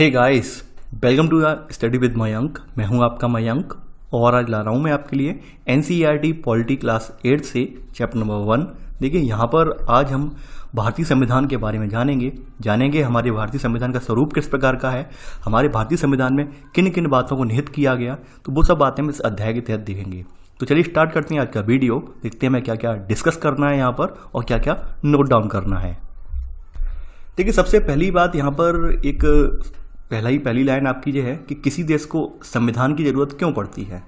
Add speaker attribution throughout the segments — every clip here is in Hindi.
Speaker 1: hey guys welcome to study with Mayank मैं हूं आपका मयंक और आज ला रहा हूं मैं आपके लिए एन पॉलिटी क्लास एट से चैप्टर नंबर वन देखिए यहाँ पर आज हम भारतीय संविधान के बारे में जानेंगे जानेंगे हमारे भारतीय संविधान का स्वरूप किस प्रकार का है हमारे भारतीय संविधान में किन किन बातों को निहित किया गया तो वो सब बातें हम इस अध्याय के तहत देखेंगे तो चलिए स्टार्ट करते हैं आज का वीडियो देखते हैं मैं क्या क्या डिस्कस करना है यहाँ पर और क्या क्या नोट डाउन करना है देखिए सबसे पहली बात यहाँ पर एक पहला ही पहली लाइन आपकी ये है कि किसी देश को संविधान की ज़रूरत क्यों पड़ती है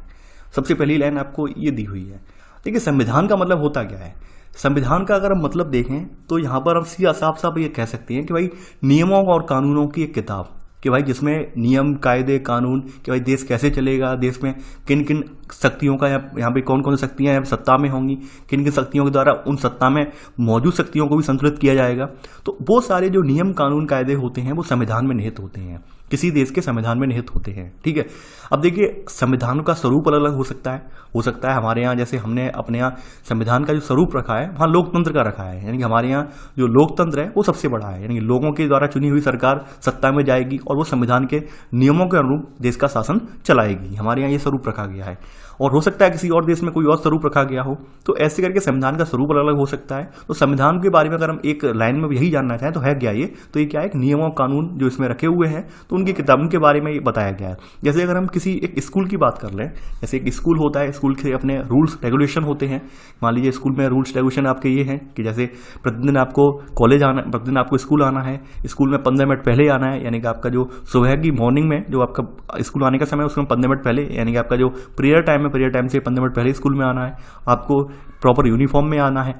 Speaker 1: सबसे पहली लाइन आपको ये दी हुई है देखिए संविधान का मतलब होता क्या है संविधान का अगर हम मतलब देखें तो यहाँ पर हम सीधा साफ साफ ये कह सकते हैं कि भाई नियमों और कानूनों की एक किताब कि भाई जिसमें नियम कायदे कानून कि भाई देश कैसे चलेगा देश में किन किन शक्तियों का यहाँ पे कौन कौन सी शक्तियाँ यहाँ सत्ता में होंगी किन किन शक्तियों के द्वारा उन सत्ता में मौजूद शक्तियों को भी संतुलित किया जाएगा तो वो सारे जो नियम कानून कायदे होते हैं वो संविधान में निहित होते हैं किसी देश के संविधान में निहित होते हैं ठीक है अब देखिए संविधान का स्वरूप अलग अलग हो सकता है हो सकता है हमारे यहाँ जैसे हमने अपने यहाँ संविधान का जो स्वरूप रखा है वहाँ लोकतंत्र का रखा है यानी कि हमारे यहाँ जो लोकतंत्र है वो सबसे बड़ा है यानी कि लोगों के द्वारा चुनी हुई सरकार सत्ता में जाएगी और वो संविधान के नियमों के अनुरूप देश का शासन चलाएगी हमारे यहाँ ये स्वरूप रखा गया है और हो सकता है किसी और देश में कोई और स्वरूप रखा गया हो तो ऐसे करके संविधान का स्वरूप अलग अलग हो सकता है तो संविधान के बारे में अगर हम एक लाइन में यही जानना चाहें तो है क्या ये तो ये क्या है नियमों और कानून जो इसमें रखे हुए हैं तो उनकी किताबों के बारे में ये बताया गया है जैसे अगर हम किसी एक स्कूल की बात कर लें जैसे एक स्कूल होता है स्कूल के अपने रूल्स रेगुलेशन होते हैं मान लीजिए स्कूल में रूल्स रेगुलेशन आपके ये हैं कि जैसे प्रतिदिन आपको कॉलेज आना प्रतिदिन आपको स्कूल आना है स्कूल में पंद्रह मिनट पहले आना है यानी कि आपका जो सुबह की मॉर्निंग में जो आपका स्कूल आने का समय है उसमें पंद्रह मिनट पहले यानी कि आपका जो प्रेयर टाइम टाइम है प्रेयर टाइम से पंद्रह मिनट पहले स्कूल में आना है आपको प्रॉपर यूनिफॉर्म में आना है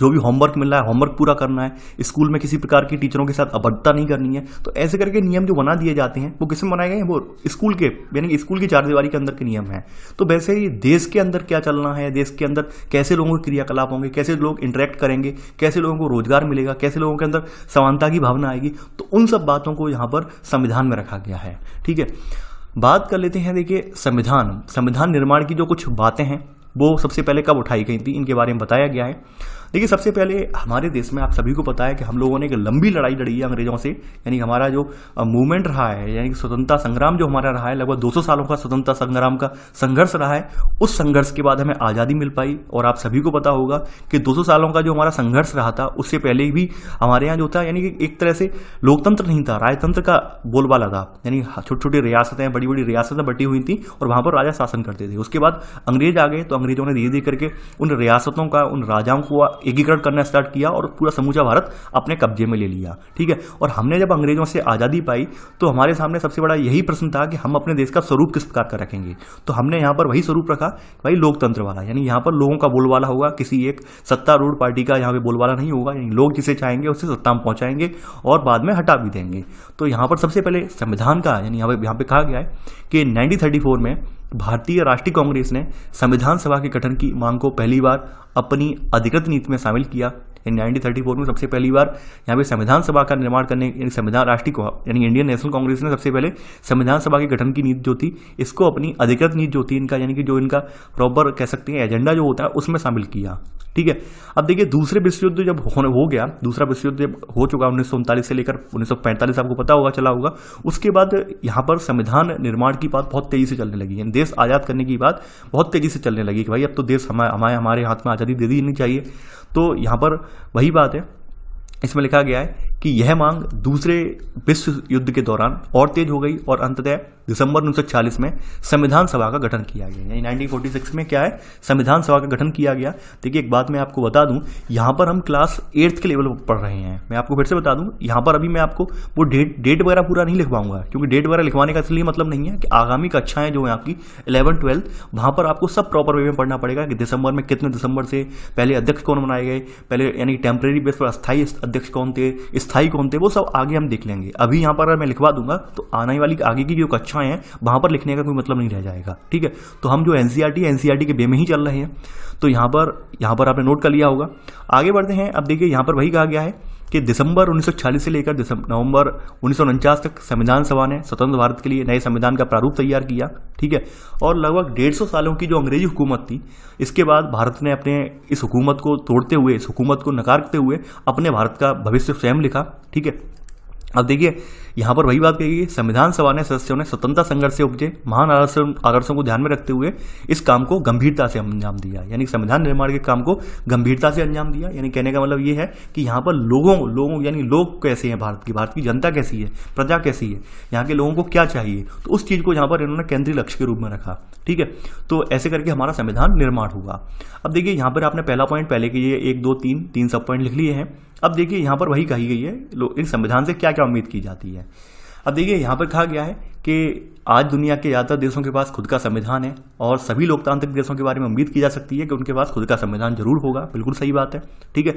Speaker 1: जो भी होमवर्क मिल रहा है होमवर्क पूरा करना है स्कूल में किसी प्रकार की टीचरों के साथ अभद्रता नहीं करनी है तो ऐसे करके नियम जो बना दिए जाते हैं वो किसमें बनाए गए हैं वो स्कूल के यानी कि स्कूल की चारदीवारी के अंदर के नियम हैं तो वैसे ही देश के अंदर क्या चलना है देश के अंदर कैसे लोगों के क्रियाकलाप होंगे कैसे लोग इंटरेक्ट करेंगे कैसे लोगों को रोजगार मिलेगा कैसे लोगों के अंदर समानता की भावना आएगी तो उन सब बातों को यहाँ पर संविधान में रखा गया है ठीक है बात कर लेते हैं देखिए संविधान संविधान निर्माण की जो कुछ बातें हैं वो सबसे पहले कब उठाई गई थी इनके बारे में बताया गया है देखिए सबसे पहले हमारे देश में आप सभी को पता है कि हम लोगों ने एक लंबी लड़ाई लड़ी है अंग्रेजों से यानी हमारा जो मूवमेंट रहा है यानी कि स्वतंत्रता संग्राम जो हमारा रहा है लगभग 200 सालों का स्वतंत्रता संग्राम का संघर्ष रहा है उस संघर्ष के बाद हमें आज़ादी मिल पाई और आप सभी को पता होगा कि दो सालों का जो हमारा संघर्ष रहा था उससे पहले भी हमारे यहाँ जो था यानी कि एक तरह से लोकतंत्र नहीं था राजतंत्र का बोलबाला था यानी छोटी छोटी रियासतें बड़ी बड़ी रियासतें बटी हुई थी और वहां पर राजा शासन करते थे उसके बाद अंग्रेज आ गए तो अंग्रेजों ने धीरे धीरे करके उन रियासतों का उन राजाओं को एकीकरण करना स्टार्ट किया और पूरा समूचा भारत अपने कब्जे में ले लिया ठीक है और हमने जब अंग्रेजों से आज़ादी पाई तो हमारे सामने सबसे बड़ा यही प्रश्न था कि हम अपने देश का स्वरूप किस प्रकार का रखेंगे तो हमने यहाँ पर वही स्वरूप रखा भाई लोकतंत्र वाला यानी यहाँ पर लोगों का बोलवाला होगा किसी एक सत्तारूढ़ पार्टी का यहाँ पे बोलवाला नहीं होगा यानी लोग जिसे चाहेंगे उसे सत्ता में पहुंचाएंगे और बाद में हटा भी देंगे तो यहाँ पर सबसे पहले संविधान का यानी यहाँ पर पर कहा गया है कि नाइनटीन में भारतीय राष्ट्रीय कांग्रेस ने संविधान सभा के गठन की मांग को पहली बार अपनी अधिकृत नीति में शामिल किया 1934 में सबसे पहली बार यहाँ पे संविधान सभा का निर्माण करने संविधान राष्ट्रीय यानी इंडियन नेशनल कांग्रेस ने सबसे पहले संविधान सभा के गठन की नीति जो थी इसको अपनी अधिकृत नीति जो थी इनका यानी कि जो इनका प्रॉपर कह सकते हैं एजेंडा जो होता है उसमें शामिल किया ठीक है अब देखिए दूसरे विश्व युद्ध जब हो गया दूसरा विश्व युद्ध जब हो चुका उन्नीस से लेकर उन्नीस आपको पता होगा चला होगा उसके बाद यहाँ पर संविधान निर्माण की बात बहुत तेजी से चलने लगी है देश आज़ाद करने की बात बहुत तेजी से चलने लगी कि भाई अब तो देश हमारे हमारे हाथ में आज़ादी दे दी नहीं चाहिए तो यहाँ पर वही बात है इसमें लिखा गया है कि यह मांग दूसरे विश्व युद्ध के दौरान और तेज हो गई और अंततः दिसंबर उन्नीस में संविधान सभा का गठन किया गया यानी 1946 में क्या है संविधान सभा का गठन किया गया देखिए एक बात मैं आपको बता दूं यहां पर हम क्लास एट्थ के लेवल पर पढ़ रहे हैं मैं आपको फिर से बता दूं यहां पर अभी मैं आपको वो डेट डेट वगैरह पूरा नहीं लिखवाऊंगा क्योंकि डेट वगैरह लिखवाने का इसलिए मतलब नहीं है कि आगामी कक्षाएं जो है आपकी इलेवन ट्वेल्थ वहां पर आपको सब प्रॉपर वे में पढ़ना पड़ेगा कि दिसंबर में कितने दिसंबर से पहले अध्यक्ष कौन बनाए गए पहले यानी टेम्प्रेरी बेस पर अस्थायी अध्यक्ष कौन थे स्थाई कौन थे वो सब आगे हम देख लेंगे अभी यहां पर मैं लिखवा दूंगा तो आने वाली आगे की जो कक्षाएं हैं वहां पर लिखने का कोई मतलब नहीं रह जाएगा ठीक है तो हम जो एनसीआरटी एनसीआरटी e e के बे में ही चल रहे हैं तो यहां पर यहां पर आपने नोट कर लिया होगा आगे बढ़ते हैं अब देखिए यहां पर वही कहा गया है कि दिसंबर 1940 से लेकर नवंबर उन्नीस तक संविधान सभा ने स्वतंत्र भारत के लिए नए संविधान का प्रारूप तैयार किया ठीक है और लगभग डेढ़ सौ सालों की जो अंग्रेजी हुकूमत थी इसके बाद भारत ने अपने इस हुकूमत को तोड़ते हुए इस हुकूमत को नकारते हुए अपने भारत का भविष्य स्वयं लिखा ठीक है अब देखिए यहाँ पर वही बात कही गई संविधान सभा ने सदस्यों ने स्वतंत्रता संघर्ष से उपजे महान आदर्शों आदर्शों को ध्यान में रखते हुए इस काम को गंभीरता से अंजाम दिया यानी संविधान निर्माण के काम को गंभीरता से अंजाम दिया यानी कहने का मतलब ये है कि यहाँ पर लोगों लोगों यानी लोग कैसे हैं भारत की भारत की जनता कैसी है प्रजा कैसी है यहाँ के लोगों को क्या चाहिए तो उस चीज़ को यहाँ पर इन्होंने केंद्रीय लक्ष्य के रूप में रखा ठीक है तो ऐसे करके हमारा संविधान निर्माण हुआ अब देखिए यहाँ पर आपने पहला पॉइंट पहले के लिए एक दो तीन तीन सब पॉइंट लिख लिए हैं अब देखिए यहाँ पर वही कही गई है इन संविधान से क्या क्या उम्मीद की जाती है अब देखिए यहां पर कहा गया है कि आज दुनिया के ज़्यादातर देशों के पास खुद का संविधान है और सभी लोकतांत्रिक देशों के बारे में उम्मीद की जा सकती है कि उनके पास खुद का संविधान जरूर होगा बिल्कुल सही बात है ठीक है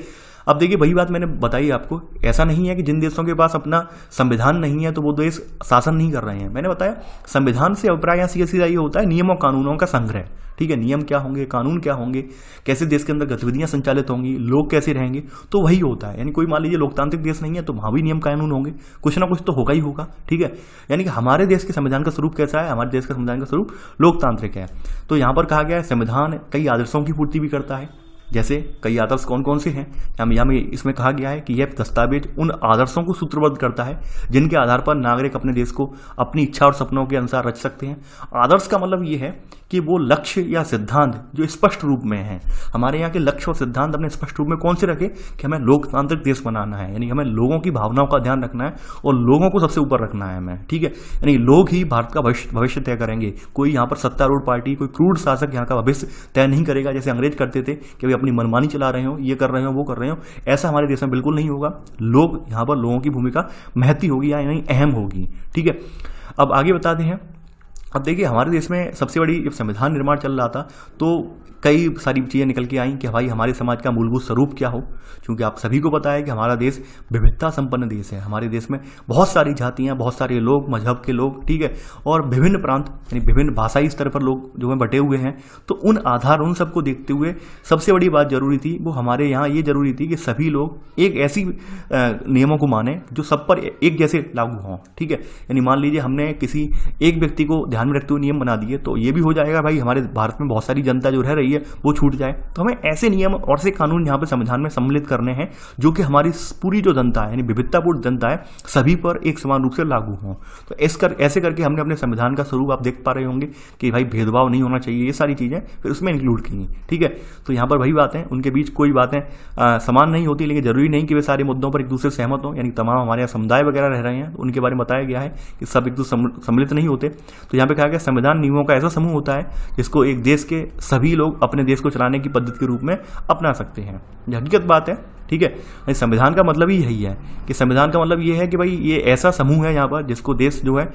Speaker 1: अब देखिए वही बात मैंने बताई आपको ऐसा नहीं है कि जिन देशों के पास अपना संविधान नहीं है तो वो देश शासन नहीं कर रहे हैं मैंने बताया संविधान से अभिप्राय सीधा सीधा ये होता है नियम और कानूनों का संग्रह ठीक है नियम क्या होंगे कानून क्या होंगे कैसे देश के अंदर गतिविधियां संचालित होंगी लोग कैसे रहेंगे तो वही होता है यानी कोई मान लीजिए लोकतांत्रिक देश नहीं है तो वहां भी नियम कानून होंगे कुछ ना कुछ तो होगा ही होगा ठीक है यानी कि हमारे देश के संविधान का स्वरूप कैसा है हमारे देश का संविधान का स्वरूप लोकतांत्रिक है तो यहाँ पर कहा गया है संविधान कई आदर्शों की पूर्ति भी करता है जैसे कई आदर्श कौन कौन से हैं हम यहाँ इसमें कहा गया है कि यह दस्तावेज उन आदर्शों को सूत्रबद्ध करता है जिनके आधार पर नागरिक अपने देश को अपनी इच्छा और सपनों के अनुसार रच सकते हैं आदर्श का मतलब ये है कि वो लक्ष्य या सिद्धांत जो स्पष्ट रूप में है हमारे यहाँ के लक्ष्य और सिद्धांत अपने स्पष्ट रूप में कौन से रखे कि हमें लोकतांत्रिक देश बनाना है यानी हमें लोगों की भावनाओं का ध्यान रखना है और लोगों को सबसे ऊपर रखना है हमें ठीक है यानी लोग ही भारत का भविष्य तय करेंगे कोई यहाँ पर सत्तारूढ़ पार्टी कोई क्रूर शासक यहाँ का भविष्य तय नहीं करेगा जैसे अंग्रेज करते थे कि भाई अपनी मनमानी चला रहे हो ये कर रहे हो वो कर रहे हो ऐसा हमारे देश में बिल्कुल नहीं होगा लोग यहाँ पर लोगों की भूमिका महती होगी या यानी अहम होगी ठीक है अब आगे बताते हैं अब देखिए हमारे देश में सबसे बड़ी जब संविधान निर्माण चल रहा था तो कई सारी चीज़ें निकल के आई कि भाई हमारे समाज का मूलभूत स्वरूप क्या हो क्योंकि आप सभी को पता है कि हमारा देश विविधता संपन्न देश है हमारे देश में बहुत सारी जातियाँ बहुत सारे लोग मजहब के लोग ठीक है और विभिन्न प्रांत यानी विभिन्न भाषाई स्तर पर लोग जो हैं बटे हुए हैं तो उन आधार उन सबको देखते हुए सबसे बड़ी बात जरूरी थी वो हमारे यहाँ ये जरूरी थी कि सभी लोग एक ऐसी नियमों को माने जो सब पर एक जैसे लागू हों ठीक है यानी मान लीजिए हमने किसी एक व्यक्ति को ध्यान में रखते हुए नियम बना दिए तो ये भी हो जाएगा भाई हमारे भारत में बहुत सारी जनता जो रह रही है वो छूट जाए तो हमें ऐसे नियम और से कानून यहाँ पर संविधान में सम्मिलित करने हैं जो कि हमारी पूरी जो जनता है यानी विविधतापूर्ण जनता है सभी पर एक समान रूप से लागू हों तो इस कर ऐसे करके हमने अपने संविधान का स्वरूप आप देख पा रहे होंगे कि भाई भेदभाव नहीं होना चाहिए ये सारी चीज़ें फिर उसमें इंक्लूड की ठीक है तो यहाँ पर वही बातें उनके बीच कोई बातें समान नहीं होती लेकिन जरूरी नहीं कि वे सारे मुद्दों पर एक दूसरे सहमत हों यानी तमाम हमारे यहाँ समुदाय वगैरह रह रहे हैं तो उनके बारे में बताया गया है कि सब एक दूसरे सम्मिलित नहीं होते तो यहाँ यहाँ पे कहा गया संविधान नियमों का ऐसा समूह होता है जिसको एक देश के सभी लोग अपने देश को चलाने की पद्धति के रूप में अपना सकते हैं यह हकीकत बात है ठीक है संविधान का मतलब ही यही है कि संविधान का मतलब ये है कि भाई ये ऐसा समूह है यहाँ पर जिसको देश जो है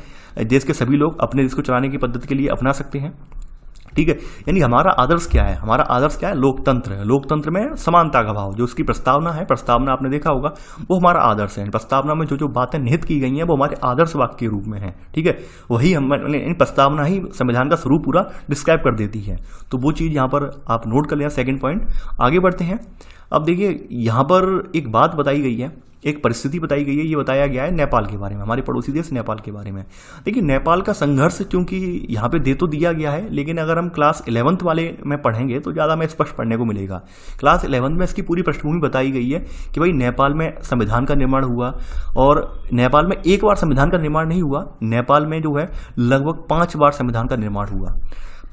Speaker 1: देश के सभी लोग अपने देश को चलाने की पद्धति के लिए अपना सकते हैं ठीक है यानी हमारा आदर्श क्या है हमारा आदर्श क्या है लोकतंत्र है लोकतंत्र में समानता का भाव जो उसकी प्रस्तावना है प्रस्तावना आपने देखा होगा वो हमारा आदर्श है प्रस्तावना में जो जो बातें निहित की गई हैं वो हमारे आदर्श वाक्य के रूप में है ठीक है वही हम इन प्रस्तावना ही संविधान का स्वरूप पूरा डिस्क्राइब कर देती है तो वो चीज़ यहाँ पर आप नोट कर लें सेकेंड पॉइंट आगे बढ़ते हैं अब देखिए यहाँ पर एक बात बताई गई है एक परिस्थिति बताई गई है ये बताया गया है नेपाल के बारे में हमारे पड़ोसी देश नेपाल के बारे में देखिए नेपाल का संघर्ष क्योंकि यहाँ पे दे तो दिया गया है लेकिन अगर हम क्लास इलेवंथ वाले में पढ़ेंगे तो ज़्यादा हमें स्पष्ट पढ़ने को मिलेगा क्लास इलेवंथ में इसकी पूरी पृष्ठभूमि बताई गई है कि भाई नेपाल में संविधान का निर्माण हुआ और नेपाल में एक बार संविधान का निर्माण नहीं हुआ नेपाल में जो है लगभग पाँच बार संविधान का निर्माण हुआ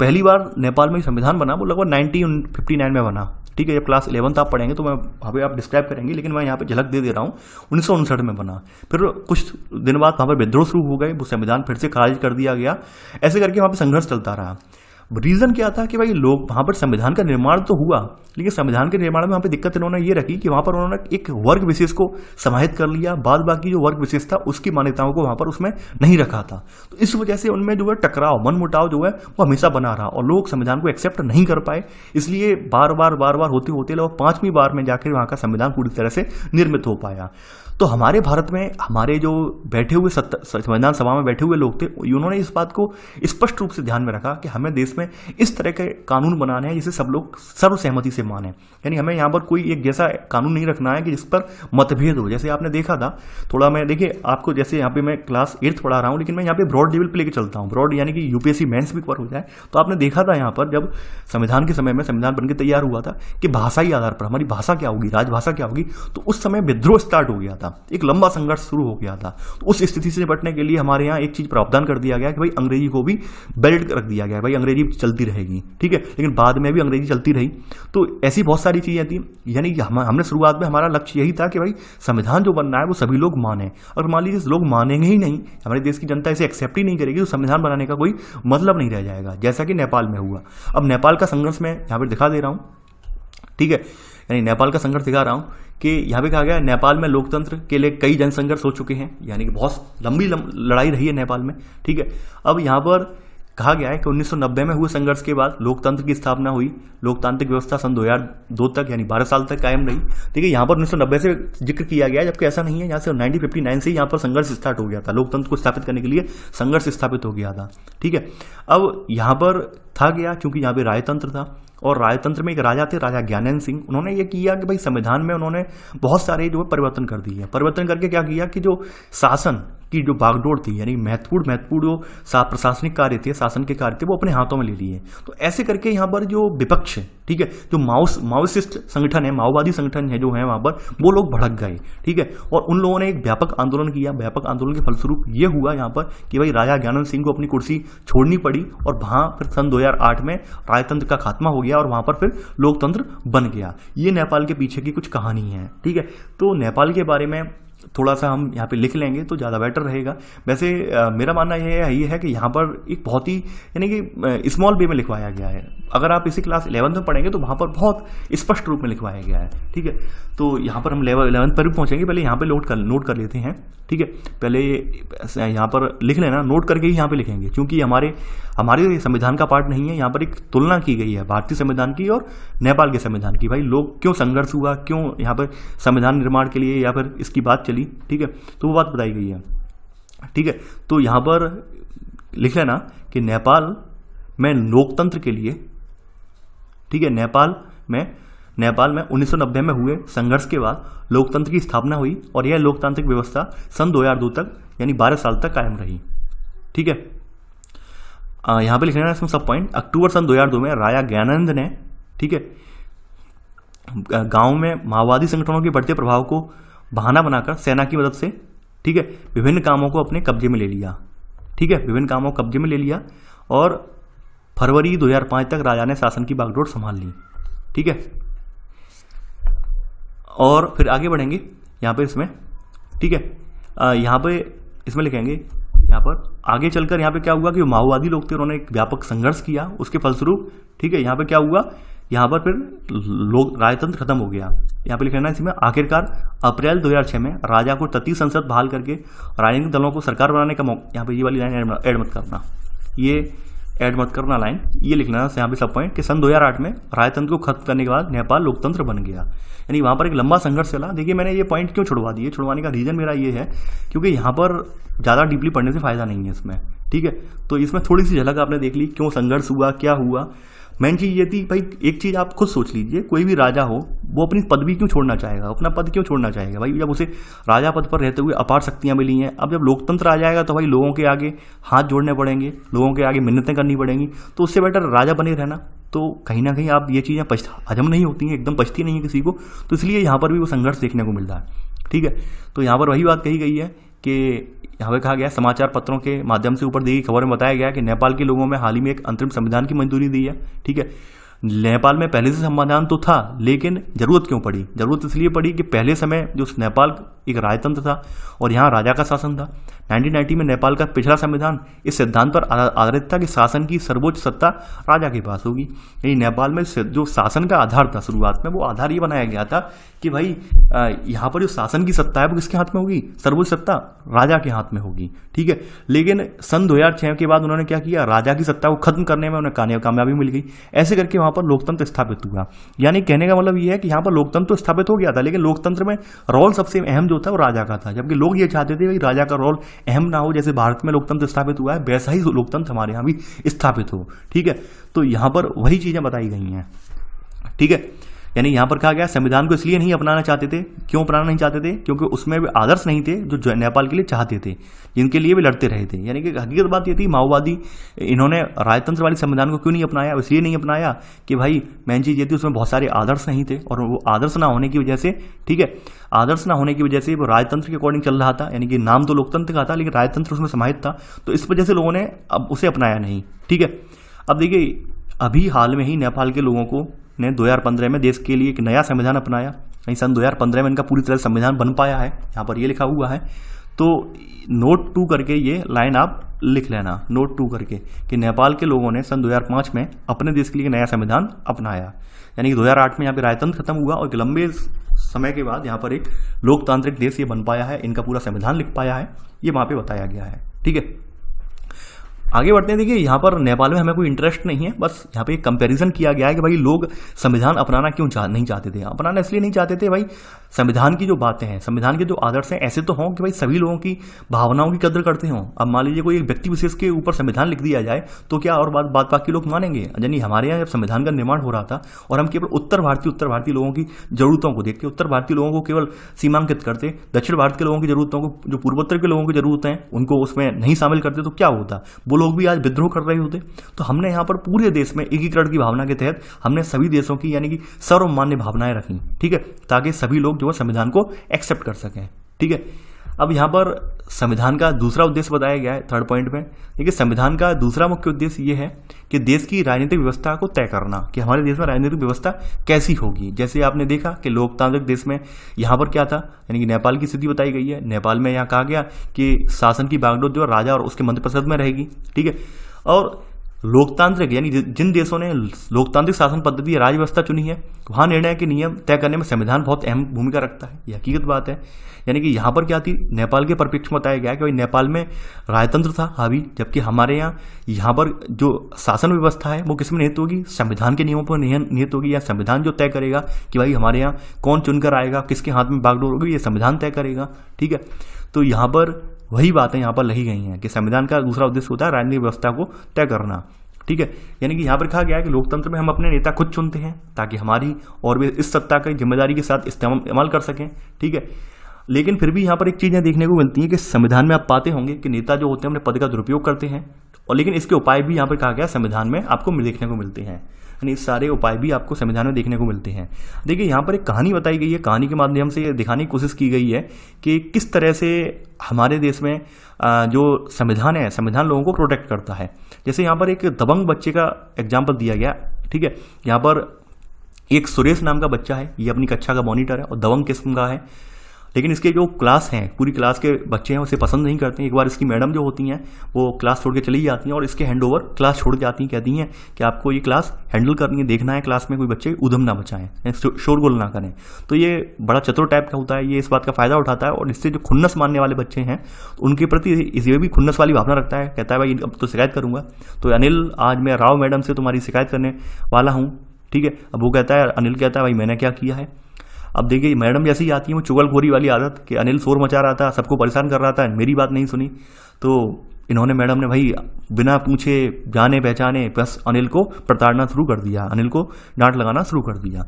Speaker 1: पहली बार नेपाल में संविधान बना वो लगभग नाइनटीन फिफ्टी नाइन में बना ठीक है जब क्लास इलेवंथ आप पढ़ेंगे तो मैं वहाँ पर आप डिस्क्राइब करेंगे लेकिन मैं यहाँ पे झलक दे दे रहा हूँ उन्नीस में बना फिर कुछ दिन बाद वहाँ पर विद्रोह शुरू हो गए वो संविधान फिर से खारिज कर दिया गया ऐसे करके वहाँ पर संघर्ष चलता रहा रीज़न क्या था कि भाई लोग वहाँ पर संविधान का निर्माण तो हुआ लेकिन संविधान के निर्माण में वहाँ पर दिक्कत इन्होंने ये रखी कि वहाँ पर उन्होंने एक वर्ग विशेष को समाहित कर लिया बाद बाकी जो वर्ग विशेष था उसकी मान्यताओं को वहाँ पर उसमें नहीं रखा था तो इस वजह से उनमें जो है टकराव मन जो है वो हमेशा बना रहा और लोग संविधान को एक्सेप्ट नहीं कर पाए इसलिए बार बार बार बार होते होते लोग पांचवीं बार में जाकर वहाँ का संविधान पूरी तरह से निर्मित हो पाया तो हमारे भारत में हमारे जो बैठे हुए संविधान सभा में बैठे हुए लोग थे उन्होंने इस बात को स्पष्ट रूप से ध्यान में रखा कि हमें देश में इस तरह के कानून बनाने हैं जिसे सब लोग सर्वसहमति से माने यानी हमें यहाँ पर कोई एक जैसा कानून नहीं रखना है कि जिस पर मतभेद हो जैसे आपने देखा था थोड़ा मैं देखिए आपको जैसे यहाँ पे मैं क्लास एट्थ पढ़ा रहा हूँ लेकिन मैं यहाँ पे ब्रॉड लेवल पर लेकर चलता हूँ ब्रॉड यानी कि यूपीएससी मेन्स भी पर हो जाए तो आपने देखा था यहाँ पर जब संविधान के समय में संविधान बनकर तैयार हुआ था कि भाषा ही आधार पर हमारी भाषा क्या होगी राजभाषा क्या होगी तो उस समय विद्रोह स्टार्ट हो गया था था एक लंबा संघर्ष शुरू हो गया था तो उस स्थिति से निपटने के लिए हमारे यहाँ एक चीज़ प्रावधान कर दिया गया कि भाई अंग्रेजी को भी बेल्ट रख दिया गया भाई अंग्रेजी चलती रहेगी ठीक है लेकिन बाद में भी अंग्रेजी चलती रही तो ऐसी बहुत सारी चीज़ें थी यानी हम, हमने शुरुआत में हमारा लक्ष्य यही था कि भाई संविधान जो बनना है वो सभी लोग माने और मान लीजिए लोग मानेंगे ही नहीं हमारे देश की जनता इसे एक्सेप्ट ही नहीं करेगी तो संविधान बनाने का कोई मतलब नहीं रह जाएगा जैसा कि नेपाल में हुआ अब नेपाल का संघर्ष मैं यहाँ पर दिखा दे रहा हूँ ठीक है यानी नेपाल का संघर्ष दिखा रहा हूँ कि यहाँ पे कहा गया नेपाल में लोकतंत्र के लिए कई जनसंघर्ष हो चुके हैं यानी कि बहुत लंबी लड़ाई रही है नेपाल में ठीक है अब यहाँ पर कहा गया है कि 1990 में हुए संघर्ष के बाद लोकतंत्र की स्थापना हुई लोकतांत्रिक व्यवस्था सन 2002 तक यानी 12 साल तक कायम रही ठीक है यहाँ पर 1990 से जिक्र किया गया जबकि ऐसा नहीं है यहाँ से 1959 से यहाँ पर संघर्ष स्टार्ट हो गया था लोकतंत्र को स्थापित करने के लिए संघर्ष स्थापित हो गया था ठीक है अब यहाँ पर था गया क्योंकि यहाँ पर राजतंत्र था और राजतंत्र में एक राजा थे राजा ज्ञानेन्द्र सिंह उन्होंने ये किया कि भाई संविधान में उन्होंने बहुत सारे जो है परिवर्तन कर दिए परिवर्तन करके क्या किया कि जो शासन की जो भागदौड़ थी यानी महत्वपूर्ण महत्वपूर्ण जो प्रशासनिक कार्य थे शासन के कार्य थे वो अपने हाथों में ले लिए तो ऐसे करके यहाँ पर जो विपक्ष है ठीक है जो माओस माओसिस्ट संगठन है माओवादी संगठन है जो है वहाँ पर वो लोग भड़क गए ठीक है और उन लोगों ने एक व्यापक आंदोलन किया व्यापक आंदोलन के फलस्वरूप ये हुआ यहाँ पर कि भाई राजा ज्ञानंद सिंह को अपनी कुर्सी छोड़नी पड़ी और वहाँ फिर सन दो में राजतंत्र का खात्मा हो गया और वहाँ पर फिर लोकतंत्र बन गया ये नेपाल के पीछे की कुछ कहानी है ठीक है तो नेपाल के बारे में थोड़ा सा हम यहाँ पे लिख लेंगे तो ज़्यादा बेटर रहेगा वैसे मेरा मानना यह है, है कि यहाँ पर एक बहुत ही यानी कि स्मॉल वे में लिखवाया गया है अगर आप इसी क्लास इलेवंथ में पढ़ेंगे तो वहाँ पर बहुत स्पष्ट रूप में लिखवाया गया है ठीक है तो यहाँ पर हम लेवल इलेवंथ पर भी पहुँचेंगे पहले यहाँ पर नोट कर नोट कर लेते हैं ठीक है पहले यहाँ पर लिख लेना नोट करके ही यहाँ पर लिखेंगे क्योंकि हमारे हमारे संविधान का पार्ट नहीं है यहाँ पर एक तुलना की गई है भारतीय संविधान की और नेपाल के संविधान की भाई लोग क्यों संघर्ष हुआ क्यों यहाँ पर संविधान निर्माण के लिए या फिर इसकी बात चली ठीक है तो वो बात बताई गई है ठीक है तो यहाँ पर लिख लेना कि नेपाल में लोकतंत्र के लिए ठीक है नेपाल में नेपाल में 1990 में हुए संघर्ष के बाद लोकतंत्र की स्थापना हुई और यह लोकतांत्रिक व्यवस्था सन 2002 तक यानी 12 साल तक कायम रही ठीक है यहां पे लिख लेना इसमें सब पॉइंट अक्टूबर सन 2002 में राया ज्ञानंद ने ठीक है गांव में माओवादी संगठनों के बढ़ते प्रभाव को बहाना बनाकर सेना की मदद से ठीक है विभिन्न कामों को अपने कब्जे में ले लिया ठीक है विभिन्न कामों को कब्जे में ले लिया और फरवरी 2005 तक राजा ने शासन की बागडोर संभाल ली ठीक है और फिर आगे बढ़ेंगे यहाँ पर इसमें ठीक है यहाँ पे इसमें लिखेंगे यहाँ पर आगे चलकर यहाँ पे क्या हुआ कि माओवादी लोग थे उन्होंने एक व्यापक संघर्ष किया उसके फलस्वरूप ठीक है यहाँ पे क्या हुआ यहाँ पर फिर लोग राजतंत्र खत्म हो गया यहाँ पे लिखना है इसमें आखिरकार अप्रैल 2006 में राजा को तत्ती संसद बहाल करके राजनीतिक दलों को सरकार बनाने का मौका यहाँ पे ये वाली लाइन एडमिट करना ये ऐड मत करना लाइन ये लिखना है यहाँ पे सब पॉइंट कि सन 2008 में राजतंत्र को खत्म करने के बाद नेपाल लोकतंत्र बन गया यानी वहाँ पर एक लंबा संघर्ष चला देखिए मैंने ये पॉइंट क्यों छुड़वा दिए छुड़वाने का रीज़न मेरा ये है क्योंकि यहाँ पर ज़्यादा डीपली पढ़ने से फ़ायदा नहीं है इसमें ठीक है तो इसमें थोड़ी सी झलक आपने देख ली क्यों संघर्ष हुआ क्या हुआ मेन चीज़ ये थी भाई एक चीज़ आप खुद सोच लीजिए कोई भी राजा हो वो अपनी पदवी क्यों छोड़ना चाहेगा अपना पद क्यों छोड़ना चाहेगा भाई जब उसे राजा पद पर रहते हुए अपार शक्तियाँ मिली हैं अब जब लोकतंत्र आ जाएगा तो भाई लोगों के आगे हाथ जोड़ने पड़ेंगे लोगों के आगे मिन्नतें करनी पड़ेंगी तो उससे बेटर राजा बने रहना तो कहीं ना कहीं आप ये चीज़ें पछ हजम नहीं होती हैं एकदम पछती नहीं है किसी को तो इसलिए यहाँ पर भी वो संघर्ष देखने को मिलता है ठीक है तो यहाँ पर वही बात कही गई है कि यहाँ पे कहा गया समाचार पत्रों के माध्यम से ऊपर दी गई खबर में बताया गया कि नेपाल के लोगों में हाल ही में एक अंतरिम संविधान की मंजूरी दी है ठीक है नेपाल में पहले से समाधान तो था लेकिन ज़रूरत क्यों पड़ी ज़रूरत इसलिए पड़ी कि पहले समय जो नेपाल एक राजतंत्र था और यहाँ राजा का शासन था 1990 में नेपाल का पिछला संविधान इस सिद्धांत पर आधारित था कि शासन की सर्वोच्च सत्ता राजा के पास होगी यानी नेपाल में जो शासन का आधार था शुरुआत में वो आधार ये बनाया गया था कि भाई यहाँ पर जो शासन की सत्ता है वो किसके हाथ में होगी सर्वोच्च सत्ता राजा के हाथ में होगी ठीक है लेकिन सन दो के बाद उन्होंने क्या किया राजा की सत्ता को खत्म करने में उन्हें कामयाबी मिल गई ऐसे करके वहाँ वहां पर लोकतंत्र स्थापित हुआ यानी कहने का मतलब यह है कि यहां पर लोकतंत्र तो स्थापित हो गया था लेकिन लोकतंत्र में रोल सबसे अहम जो था वो राजा का था जबकि लोग ये चाहते थे कि राजा का रोल अहम ना हो जैसे भारत में लोकतंत्र स्थापित हुआ है वैसा ही लोकतंत्र हमारे यहां भी स्थापित हो ठीक है तो यहां पर वही चीज़ें बताई गई हैं ठीक है यानी यहाँ पर कहा गया संविधान को इसलिए नहीं अपनाना चाहते थे क्यों अपनाना नहीं चाहते थे क्योंकि उसमें भी आदर्श नहीं थे जो नेपाल के लिए चाहते थे जिनके लिए भी लड़ते रहे थे यानी कि हकीकत बात ये थी माओवादी इन्होंने राजतंत्र वाले संविधान को क्यों नहीं अपनाया इसलिए नहीं अपनाया कि भाई मेन चीज़ ये थी उसमें बहुत सारे आदर्श नहीं थे और वो आदर्श ना होने की वजह से ठीक है आदर्श ना होने की वजह से वो राजतंत्र के अकॉर्डिंग चल रहा था यानी कि नाम तो लोकतंत्र का था लेकिन राजतंत्र उसमें समाहित था तो इस वजह से लोगों ने अब उसे अपनाया नहीं ठीक है अब देखिए अभी हाल में ही नेपाल के लोगों को ने 2015 में देश के लिए एक नया संविधान अपनाया यानी सन 2015 में इनका पूरी तरह संविधान बन पाया है यहाँ पर ये लिखा हुआ है तो नोट टू करके ये लाइन आप लिख लेना नोट टू करके कि नेपाल के लोगों ने सन 2005 में अपने देश के लिए नया संविधान अपनाया यानी कि 2008 में यहाँ पे राजतंत्र खत्म हुआ और एक लंबे समय के बाद यहाँ पर एक लोकतांत्रिक देश ये बन पाया है इनका पूरा संविधान लिख पाया है ये वहाँ पे बताया गया है ठीक है आगे बढ़ते हैं देखिए यहाँ पर नेपाल में हमें कोई इंटरेस्ट नहीं है बस यहाँ पे कंपैरिजन किया गया है कि भाई लोग संविधान अपनाना क्यों चाह नहीं चाहते थे हाँ, अपनाना इसलिए नहीं चाहते थे भाई संविधान की जो बातें हैं संविधान के जो आदर्श हैं ऐसे तो हों कि भाई सभी लोगों की भावनाओं की कदर करते हों अब मान लीजिए कोई एक व्यक्ति विशेष के ऊपर संविधान लिख दिया जाए तो क्या और बात बात बाकी लोग मानेंगे यानी हमारे यहाँ जब संविधान का निर्माण हो रहा था और हम केवल उत्तर भारतीय उत्तर भारतीय लोगों की जरूरतों को देखते उत्तर भारतीय लोगों को केवल सीमांकित करते दक्षिण भारत के लोगों की जरूरतों को जो पूर्वोत्तर के लोगों की जरूरत हैं उनको उसमें नहीं शामिल करते तो क्या होता बोलो लोग भी आज विद्रोह कर रहे होते तो हमने यहां पर पूरे देश में एकीकरण की भावना के तहत हमने सभी देशों की यानी कि सर्वमान्य भावनाएं रखी ठीक है ताकि सभी लोग जो है संविधान को एक्सेप्ट कर सकें ठीक है अब यहाँ पर संविधान का दूसरा उद्देश्य बताया गया है थर्ड पॉइंट में देखिए संविधान का दूसरा मुख्य उद्देश्य ये है कि देश की राजनीतिक व्यवस्था को तय करना कि हमारे देश में राजनीतिक व्यवस्था कैसी होगी जैसे आपने देखा कि लोकतांत्रिक देश में यहाँ पर क्या था यानी कि नेपाल की स्थिति बताई गई है नेपाल में यहाँ कहा गया कि शासन की बागडोर जो राजा और उसके मंत्रिपरिषद में रहेगी ठीक है और लोकतांत्रिक यानी जिन देशों ने लोकतांत्रिक शासन पद्धति या राज व्यवस्था चुनी है वहाँ निर्णय के नियम तय करने में संविधान बहुत अहम भूमिका रखता है यह हकीकत बात है यानी कि यहाँ पर क्या थी नेपाल के परिप्रेक्ष्य में बताया गया कि भाई नेपाल में राजतंत्र था हावी जबकि हमारे यहाँ यहाँ पर जो शासन व्यवस्था है वो किसमें निहित होगी संविधान के नियमों पर निहित होगी या संविधान जो तय करेगा कि भाई हमारे यहाँ कौन चुनकर आएगा किसके हाथ में बागडोर होगी ये संविधान तय करेगा ठीक है तो यहाँ पर वही बातें यहाँ पर लही गई हैं कि संविधान का दूसरा उद्देश्य होता है राजनीतिक व्यवस्था को तय करना ठीक है यानी कि यहाँ पर कहा गया है कि लोकतंत्र में हम अपने नेता खुद चुनते हैं ताकि हमारी और भी इस सत्ता की जिम्मेदारी के साथ इस्तेमाल कर सकें ठीक है लेकिन फिर भी यहाँ पर एक चीज़ यहां देखने को मिलती है कि संविधान में आप पाते होंगे कि नेता जो होते हैं अपने पद का दुरुपयोग करते हैं और लेकिन इसके उपाय भी यहाँ पर कहा गया संविधान में आपको देखने को मिलते हैं यानी सारे उपाय भी आपको संविधान में देखने को मिलते हैं देखिए यहाँ पर एक कहानी बताई गई है कहानी के माध्यम से ये दिखाने की कोशिश की गई है कि किस तरह से हमारे देश में जो संविधान है संविधान लोगों को प्रोटेक्ट करता है जैसे यहाँ पर एक दबंग बच्चे का एग्जाम्पल दिया गया ठीक है यहाँ पर एक सुरेश नाम का बच्चा है ये अपनी कक्षा का मॉनिटर है और दबंग किस्म का है लेकिन इसके जो क्लास हैं पूरी क्लास के बच्चे हैं उसे पसंद नहीं करते एक बार इसकी मैडम जो होती हैं वो क्लास छोड़ के चली जाती हैं और इसके हैंड ओवर क्लास छोड़ के आती हैं कहती हैं कि आपको ये क्लास हैंडल करनी है देखना है क्लास में कोई बच्चे उधम ना बचाएं शोरगोल ना करें तो ये बड़ा चतुर टाइप का होता है ये इस बात का फ़ायदा उठाता है और इससे जो खुन्नस मानने वाले बच्चे हैं उनके प्रति इसे भी खुन्नस वाली भावना रखता है कहता है भाई अब तो शिकायत करूंगा तो अनिल आज मैं राव मैडम से तुम्हारी शिकायत करने वाला हूँ ठीक है अब वो कहता है अनिल कहता है भाई मैंने क्या किया है अब देखिए मैडम जैसी आती है वो चुगलखोरी वाली आदत कि अनिल शोर मचा रहा था सबको परेशान कर रहा था मेरी बात नहीं सुनी तो इन्होंने मैडम ने भाई बिना पूछे जाने पहचाने बस अनिल को प्रताड़ना शुरू कर दिया अनिल को डांट लगाना शुरू कर दिया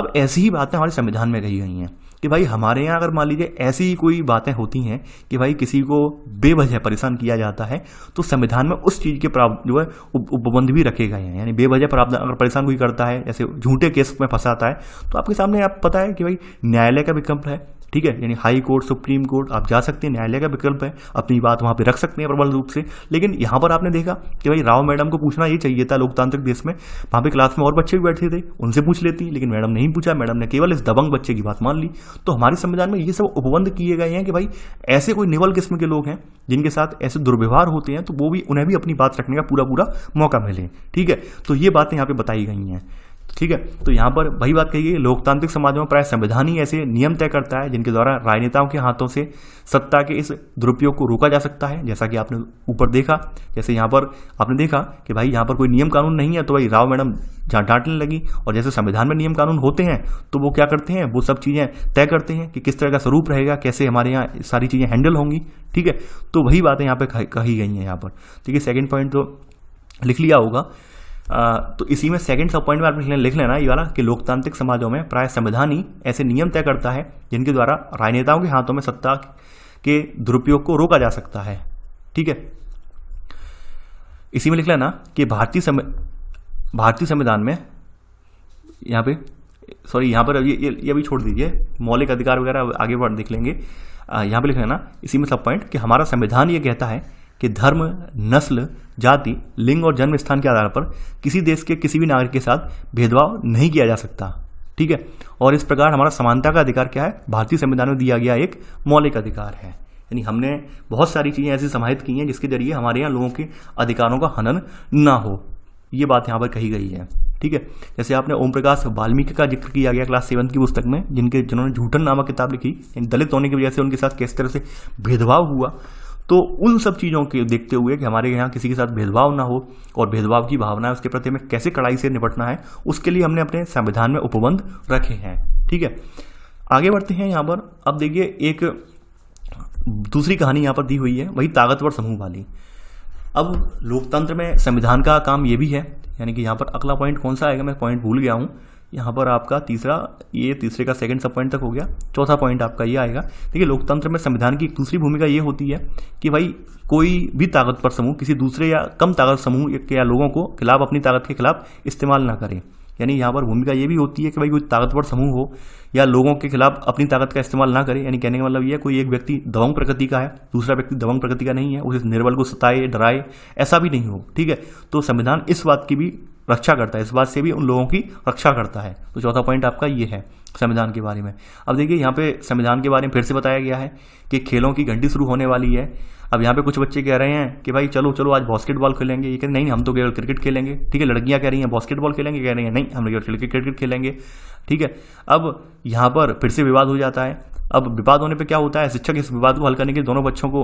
Speaker 1: अब ऐसी ही बातें हमारे संविधान में कही गई हैं कि भाई हमारे यहाँ अगर मान लीजिए ऐसी कोई बातें होती हैं कि भाई किसी को बेवजह परेशान किया जाता है तो संविधान में उस चीज़ के प्राप्त जो है उपबंध भी रखे गए हैं यानी बेवजह प्रावधान अगर परेशान कोई करता है जैसे झूठे केस में फंसाता है तो आपके सामने आप पता है कि भाई न्यायालय का विकल्प है ठीक है यानी हाई कोर्ट सुप्रीम कोर्ट आप जा सकते हैं न्यायालय का विकल्प है अपनी बात वहां पे रख सकते हैं प्रबल रूप से लेकिन यहां पर आपने देखा कि भाई राव मैडम को पूछना ये चाहिए था लोकतांत्रिक देश में वहां पे क्लास में और बच्चे भी बैठे थे उनसे पूछ लेती लेकिन मैडम नहीं पूछा मैडम ने केवल इस दबंग बच्चे की बात मान ली तो हमारे संविधान में ये सब उपबंध किए गए हैं कि भाई ऐसे कोई निवल किस्म के लोग हैं जिनके साथ ऐसे दुर्व्यवहार होते हैं तो वो भी उन्हें भी अपनी बात रखने का पूरा पूरा मौका मिले ठीक है तो ये बातें यहाँ पर बताई गई हैं ठीक है तो यहाँ पर वही बात कही गई लोकतांत्रिक समाज में प्राय संविधान ही ऐसे नियम तय करता है जिनके द्वारा राजनेताओं के हाथों से सत्ता के इस दुरुपयोग को रोका जा सकता है जैसा कि आपने ऊपर देखा जैसे यहाँ पर आपने देखा कि भाई यहाँ पर कोई नियम कानून नहीं है तो भाई राव मैडम डांटने लगी और जैसे संविधान में नियम कानून होते हैं तो वो क्या करते हैं वो सब चीज़ें तय करते हैं कि किस तरह का स्वरूप रहेगा कैसे हमारे यहाँ सारी चीज़ें हैंडल होंगी ठीक है तो वही बातें यहाँ पर कही गई हैं यहाँ पर ठीक है सेकेंड पॉइंट तो लिख लिया होगा तो इसी में सेकंड सब पॉइंट में आप लिख लेना ये वाला कि लोकतांत्रिक समाजों में प्राय संविधान ही ऐसे नियम तय करता है जिनके द्वारा राजनेताओं के हाथों में सत्ता के दुरुपयोग को रोका जा सकता है ठीक है इसी में लिख लेना कि भारतीय सम भारतीय संविधान में यहाँ पे सॉरी यहाँ पर ये ये भी छोड़ दीजिए मौलिक अधिकार वगैरह आगे बढ़ देख लेंगे यहाँ पे लिख लेना इसी में सब पॉइंट कि हमारा संविधान ये कहता है कि धर्म नस्ल जाति लिंग और जन्म स्थान के आधार पर किसी देश के किसी भी नागरिक के साथ भेदभाव नहीं किया जा सकता ठीक है और इस प्रकार हमारा समानता का अधिकार क्या है भारतीय संविधान में दिया गया एक मौलिक अधिकार है यानी हमने बहुत सारी चीज़ें ऐसी समाहित की हैं जिसके जरिए हमारे यहाँ लोगों के अधिकारों का हनन ना हो ये बात यहाँ पर कही गई है ठीक है जैसे आपने ओम प्रकाश वाल्मीकि का जिक्र किया गया क्लास सेवन्थ की पुस्तक में जिनके जिन्होंने झूठन नामक किताब लिखी दलित होने की वजह से उनके साथ किस तरह से भेदभाव हुआ तो उन सब चीज़ों के देखते हुए कि हमारे यहाँ किसी के साथ भेदभाव ना हो और भेदभाव की भावना उसके प्रति हमें कैसे कड़ाई से निपटना है उसके लिए हमने अपने संविधान में उपबंध रखे हैं ठीक है आगे बढ़ते हैं यहाँ पर अब देखिए एक दूसरी कहानी यहाँ पर दी हुई है वही ताकतवर समूह वाली अब लोकतंत्र में संविधान का काम ये भी है यानी कि यहाँ पर अगला पॉइंट कौन सा आएगा मैं पॉइंट भूल गया हूँ यहाँ पर आपका तीसरा ये तीसरे का सेकंड सब पॉइंट तक हो गया चौथा पॉइंट आपका ये आएगा देखिए लोकतंत्र में संविधान की एक दूसरी भूमिका ये होती है कि भाई कोई भी ताकतवर समूह किसी दूसरे या कम ताकत समूह या लोगों को खिलाफ अपनी ताकत के खिलाफ इस्तेमाल ना करें यानी यहाँ पर भूमिका ये भी होती है कि भाई कोई ताकतवर समूह हो या लोगों के खिलाफ अपनी ताकत का इस्तेमाल ना करे यानी कहने का मतलब यह कोई एक व्यक्ति दबंग प्रकृति का है दूसरा व्यक्ति दबंग प्रकृति का नहीं है उसे निर्बल को सताए डराए ऐसा भी नहीं हो ठीक है तो संविधान इस बात की भी रक्षा करता है इस बात से भी उन लोगों की रक्षा करता है तो चौथा पॉइंट आपका ये है संविधान के बारे में अब देखिए यहाँ पे संविधान के बारे में फिर से बताया गया है कि खेलों की घंटी शुरू होने वाली है अब यहाँ पे कुछ बच्चे कह रहे हैं कि भाई चलो चलो आज बास्केटबॉल खेलेंगे ये कह नहीं हम तो केवल क्रिकेट खेलेंगे ठीक है लड़कियाँ कह रही हैं बास्केटबॉल खेलेंगे कह रही हैं नहीं हम केवल क्रिकेट खेलेंगे ठीक है अब यहाँ पर फिर से विवाद हो जाता है अब विवाद होने पे क्या होता है शिक्षक इस विवाद को हल करने के लिए दोनों बच्चों को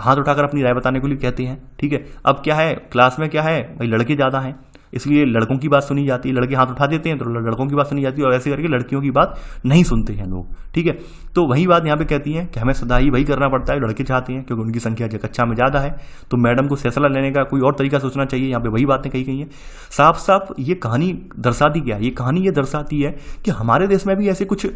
Speaker 1: हाथ उठाकर अपनी राय बताने के लिए कहते हैं ठीक है अब क्या है क्लास में क्या है भाई लड़के ज़्यादा हैं इसलिए लड़कों की बात सुनी जाती है लड़के हाथ उठा देते हैं तो लड़कों की बात सुनी जाती है और ऐसे करके लड़कियों की बात नहीं सुनते हैं लोग ठीक है तो वही बात यहाँ पे कहती है कि हमें सदा ही वही करना पड़ता है लड़के चाहते हैं क्योंकि उनकी संख्या कक्षा में ज़्यादा है तो मैडम को फैसला लेने का कोई और तरीका सोचना चाहिए यहाँ पे वही बातें कही गई हैं साफ साफ ये कहानी दर्शाती क्या है ये कहानी ये दर्शाती है कि हमारे देश में भी ऐसे कुछ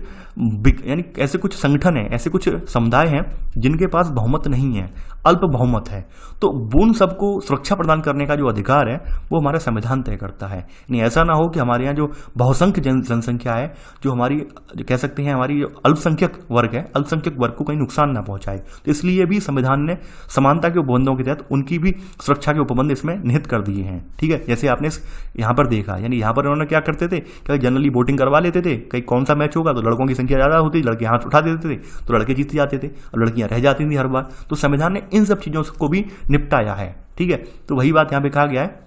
Speaker 1: यानी ऐसे कुछ संगठन हैं ऐसे कुछ समुदाय हैं जिनके पास बहुमत नहीं है अल्प बहुमत है तो उन सबको सुरक्षा प्रदान करने का जो अधिकार है वो हमारा संविधान तय करता है यानी ऐसा ना हो कि हमारे यहाँ जो बहुसंख्य जनसंख्या है जो हमारी कह सकते हैं हमारी जो अल्पसंख्यक वर्ग है अल्पसंख्यक वर्ग को कहीं नुकसान ना पहुंचाए तो इसलिए भी संविधान ने समानता के उपबंधों के तहत उनकी भी सुरक्षा के उपबंध इसमें निहित कर दिए हैं ठीक है जैसे आपने यहाँ पर देखा यानी यहाँ पर उन्होंने क्या करते थे क्या जनरली वोटिंग करवा लेते थे कहीं कौन सा मैच होगा तो लड़कों की संख्या ज़्यादा होती लड़के हाथ उठा देते थे तो लड़के जीत जाते थे और लड़कियाँ रह जाती थी हर बार तो संविधान ने इन सब चीज़ों को भी निपटाया है ठीक है तो वही बात यहाँ पर कहा गया है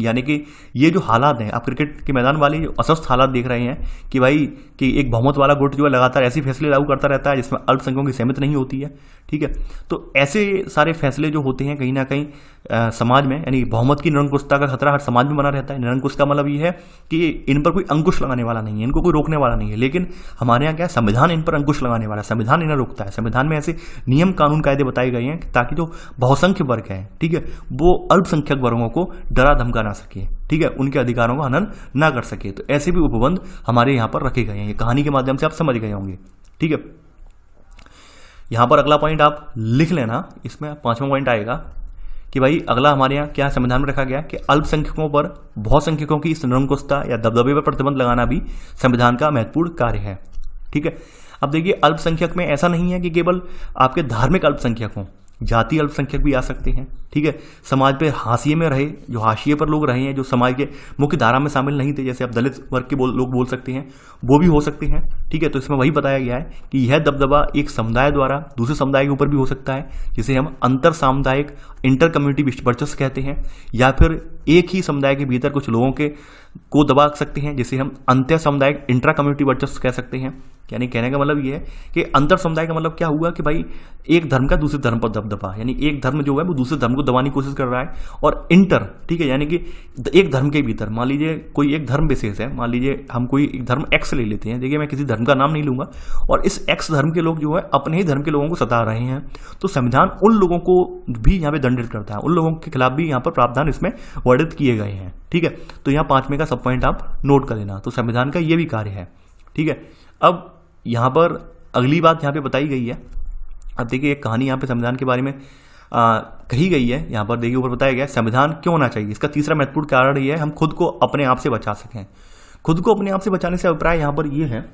Speaker 1: यानी कि ये जो हालात हैं आप क्रिकेट के मैदान वाले जो अस्वस्थ हालात देख रहे हैं कि भाई कि एक बहुमत वाला गुट जो है लगातार ऐसी फैसले लागू करता रहता है जिसमें अल्पसंख्यकों की सहमत नहीं होती है ठीक है तो ऐसे सारे फैसले जो होते हैं कहीं ना कहीं आ, समाज में यानी बहुमत की निरंकुशता का खतरा हर समाज में बना रहता है निरंकुश का मतलब ये है कि इन पर कोई अंकुश लगाने वाला नहीं है इनको कोई रोकने वाला नहीं है लेकिन हमारे यहाँ क्या संविधान इन पर अंकुश लगाने वाला है संविधान इन्हें रोकता है संविधान में ऐसे नियम कानून कायदे बताए गए हैं ताकि जो बहुसंख्य वर्ग है ठीक है वो अल्पसंख्यक वर्गों को डरा धमका ना सके ठीक है उनके अधिकारों का हनन ना कर सके तो ऐसे भी उपबंध हमारे यहां पर रखे गए हैं ये कहानी के माध्यम से आप समझ गए होंगे ठीक है यहां पर अगला पॉइंट आप लिख लेना इसमें पांचवा पॉइंट आएगा कि भाई अगला हमारे यहाँ क्या संविधान में रखा गया कि अल्पसंख्यकों पर बहुसंख्यकों की निरंकुशता या दबदबे पर प्रतिबंध लगाना भी संविधान का महत्वपूर्ण कार्य है ठीक है अब देखिए अल्पसंख्यक में ऐसा नहीं है कि केवल आपके धार्मिक अल्पसंख्यक हों जाति अल्पसंख्यक भी आ सकते हैं ठीक है समाज पे हाशिए में रहे जो हाशिए पर लोग रहे हैं जो समाज के मुख्य धारा में शामिल नहीं थे जैसे आप दलित वर्ग के बोल, लोग बोल सकते हैं वो भी हो सकते हैं ठीक है तो इसमें वही बताया गया है कि यह दबदबा एक समुदाय द्वारा दूसरे समुदाय के ऊपर भी हो सकता है जिसे हम अंतर सामुदायिक इंटर कम्युनिटी वर्चस्व कहते हैं या फिर एक ही समुदाय के भीतर कुछ लोगों के को दबा सकते हैं जिसे हम अंत्य सामुदायिक इंट्रा कम्युनिटी वर्चस्व कह सकते हैं यानी कहने का मतलब ये है कि अंतर समुदाय का मतलब क्या हुआ कि भाई एक धर्म का दूसरे धर्म पर दबदबा यानी एक धर्म जो है वो दूसरे धर्म को दबाने की कोशिश कर रहा है और इंटर ठीक है यानी कि एक धर्म के भीतर मान लीजिए कोई एक धर्म विशेष है मान लीजिए हम कोई एक धर्म एक्स ले लेते हैं देखिए मैं किसी धर्म का नाम नहीं लूंगा और इस एक्स धर्म के लोग जो है अपने ही धर्म के लोगों को सता रहे हैं तो संविधान उन लोगों को भी यहाँ पे दंडित करता है उन लोगों के खिलाफ भी यहाँ पर प्रावधान इसमें वर्णित किए गए हैं ठीक है तो यहाँ पांचवें का सब पॉइंट आप नोट कर लेना तो संविधान का ये भी कार्य है ठीक है अब यहाँ पर अगली बात यहाँ पे बताई गई है अब देखिए एक कहानी यहाँ पे संविधान के बारे में आ, कही गई है यहाँ पर देखिए ऊपर बताया गया संविधान क्यों होना चाहिए इसका तीसरा महत्वपूर्ण कारण ये है हम खुद को अपने आप से बचा सकें खुद को अपने आप से बचाने से अभिप्राय यहाँ पर ये है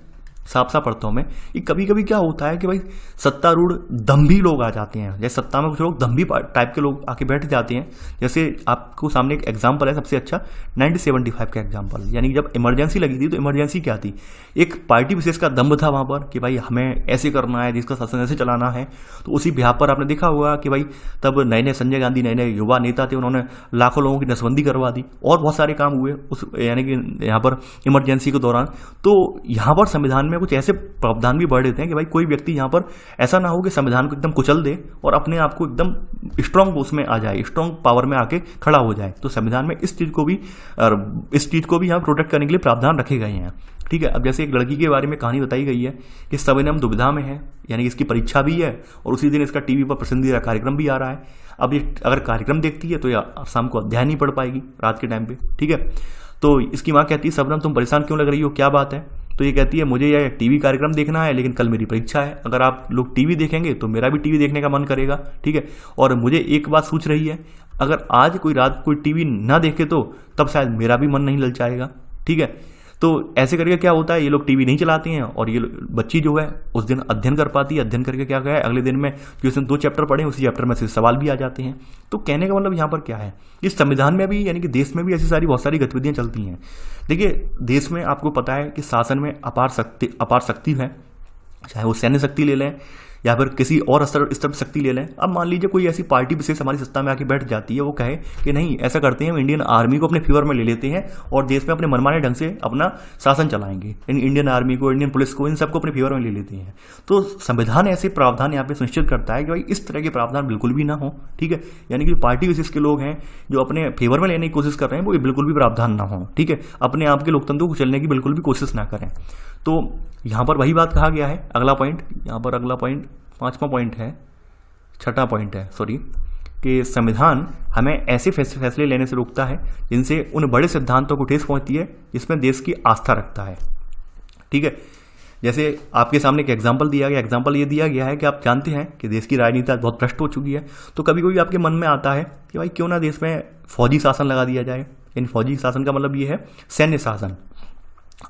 Speaker 1: साफ साफ पढ़ता हूँ मैं कि कभी कभी क्या होता है कि भाई सत्तारूढ़ दम्भी लोग आ जाते हैं जैसे सत्ता में कुछ लोग दम्भी टाइप के लोग आके बैठ जाते हैं जैसे आपको सामने एक एग्जाम्पल है सबसे अच्छा फाइव का एग्जाम्पल यानी जब इमरजेंसी लगी थी तो इमरजेंसी क्या थी एक पार्टी विशेष का दम्भ था वहाँ पर कि भाई हमें ऐसे करना है जिसका शासन ऐसे चलाना है तो उसी बिहार पर आपने देखा होगा कि भाई तब नए नए संजय गांधी नए नए युवा नेता थे उन्होंने लाखों लोगों की नसबंदी करवा दी और बहुत सारे काम हुए उस यानी कि यहाँ पर इमरजेंसी के दौरान तो यहाँ पर संविधान में कुछ ऐसे प्रावधान भी बढ़ देते हैं कि भाई कोई व्यक्ति यहाँ पर ऐसा ना हो कि संविधान को एकदम कुचल दे और अपने आप को एकदम स्ट्रांग उसमें आ जाए स्ट्रांग पावर में आके खड़ा हो जाए तो संविधान में इस चीज़ को भी इस चीज़ को भी यहाँ प्रोटेक्ट करने के लिए प्रावधान रखे गए हैं ठीक है अब जैसे एक लड़की के बारे में कहानी बताई गई है कि सविनम दुविधा में है यानी कि इसकी परीक्षा भी है और उसी दिन इसका टीवी पर पसंदीदा कार्यक्रम भी आ रहा है अब ये अगर कार्यक्रम देखती है तो ये शाम को अध्ययन नहीं पढ़ पाएगी रात के टाइम पे ठीक है तो इसकी माँ कहती है सबनम तुम परेशान क्यों लग रही हो क्या बात है तो ये कहती है मुझे यह टीवी कार्यक्रम देखना है लेकिन कल मेरी परीक्षा है अगर आप लोग टीवी देखेंगे तो मेरा भी टीवी देखने का मन करेगा ठीक है और मुझे एक बात सोच रही है अगर आज कोई रात कोई टीवी ना देखे तो तब शायद मेरा भी मन नहीं ललचाएगा ठीक है तो ऐसे करके क्या होता है ये लोग टीवी नहीं चलाते हैं और ये बच्ची जो है उस दिन अध्ययन कर पाती है अध्ययन करके क्या है अगले दिन में जो उसने दो चैप्टर पढ़े उसी चैप्टर में से सवाल भी आ जाते हैं तो कहने का मतलब यहाँ पर क्या है इस संविधान में भी यानी कि देश में भी ऐसी सारी बहुत सारी गतिविधियाँ चलती हैं देखिए देश में आपको पता है कि शासन में अपार शक्ति अपार शक्ति है चाहे वो सैन्य शक्ति ले लें या फिर किसी और स्तर स्तर पर शक्ति ले लें अब मान लीजिए कोई ऐसी पार्टी विशेष हमारी सत्ता में आके बैठ जाती है वो कहे कि नहीं ऐसा करते हैं हम इंडियन आर्मी को अपने फेवर में ले लेते हैं और देश में अपने मनमाने ढंग से अपना शासन चलाएंगे इंडियन आर्मी को इंडियन पुलिस को इन सबको अपने फेवर में ले लेते हैं तो संविधान ऐसे प्रावधान यहाँ पे सुनिश्चित करता है कि भाई इस तरह के प्रावधान बिल्कुल भी ना हो ठीक है यानी कि पार्टी विशेष के लोग हैं जो अपने फेवर में लेने की कोशिश कर रहे हैं वो बिल्कुल भी प्रावधान ना हो ठीक है अपने आप के लोकतंत्र को चलने की बिल्कुल भी कोशिश ना करें तो यहाँ पर वही बात कहा गया है अगला पॉइंट यहाँ पर अगला पॉइंट पाँचवा पॉइंट है छठा पॉइंट है सॉरी कि संविधान हमें ऐसे फैसले लेने से रोकता है जिनसे उन बड़े सिद्धांतों को ठेस पहुंचती है जिसमें देश की आस्था रखता है ठीक है जैसे आपके सामने एक एग्जाम्पल दिया गया एग्जाम्पल ये दिया गया है कि आप जानते हैं कि देश की राजनीति आज बहुत भ्रष्ट हो चुकी है तो कभी कभी आपके मन में आता है कि भाई क्यों ना देश में फौजी शासन लगा दिया जाए यानी फौजी शासन का मतलब ये है सैन्य शासन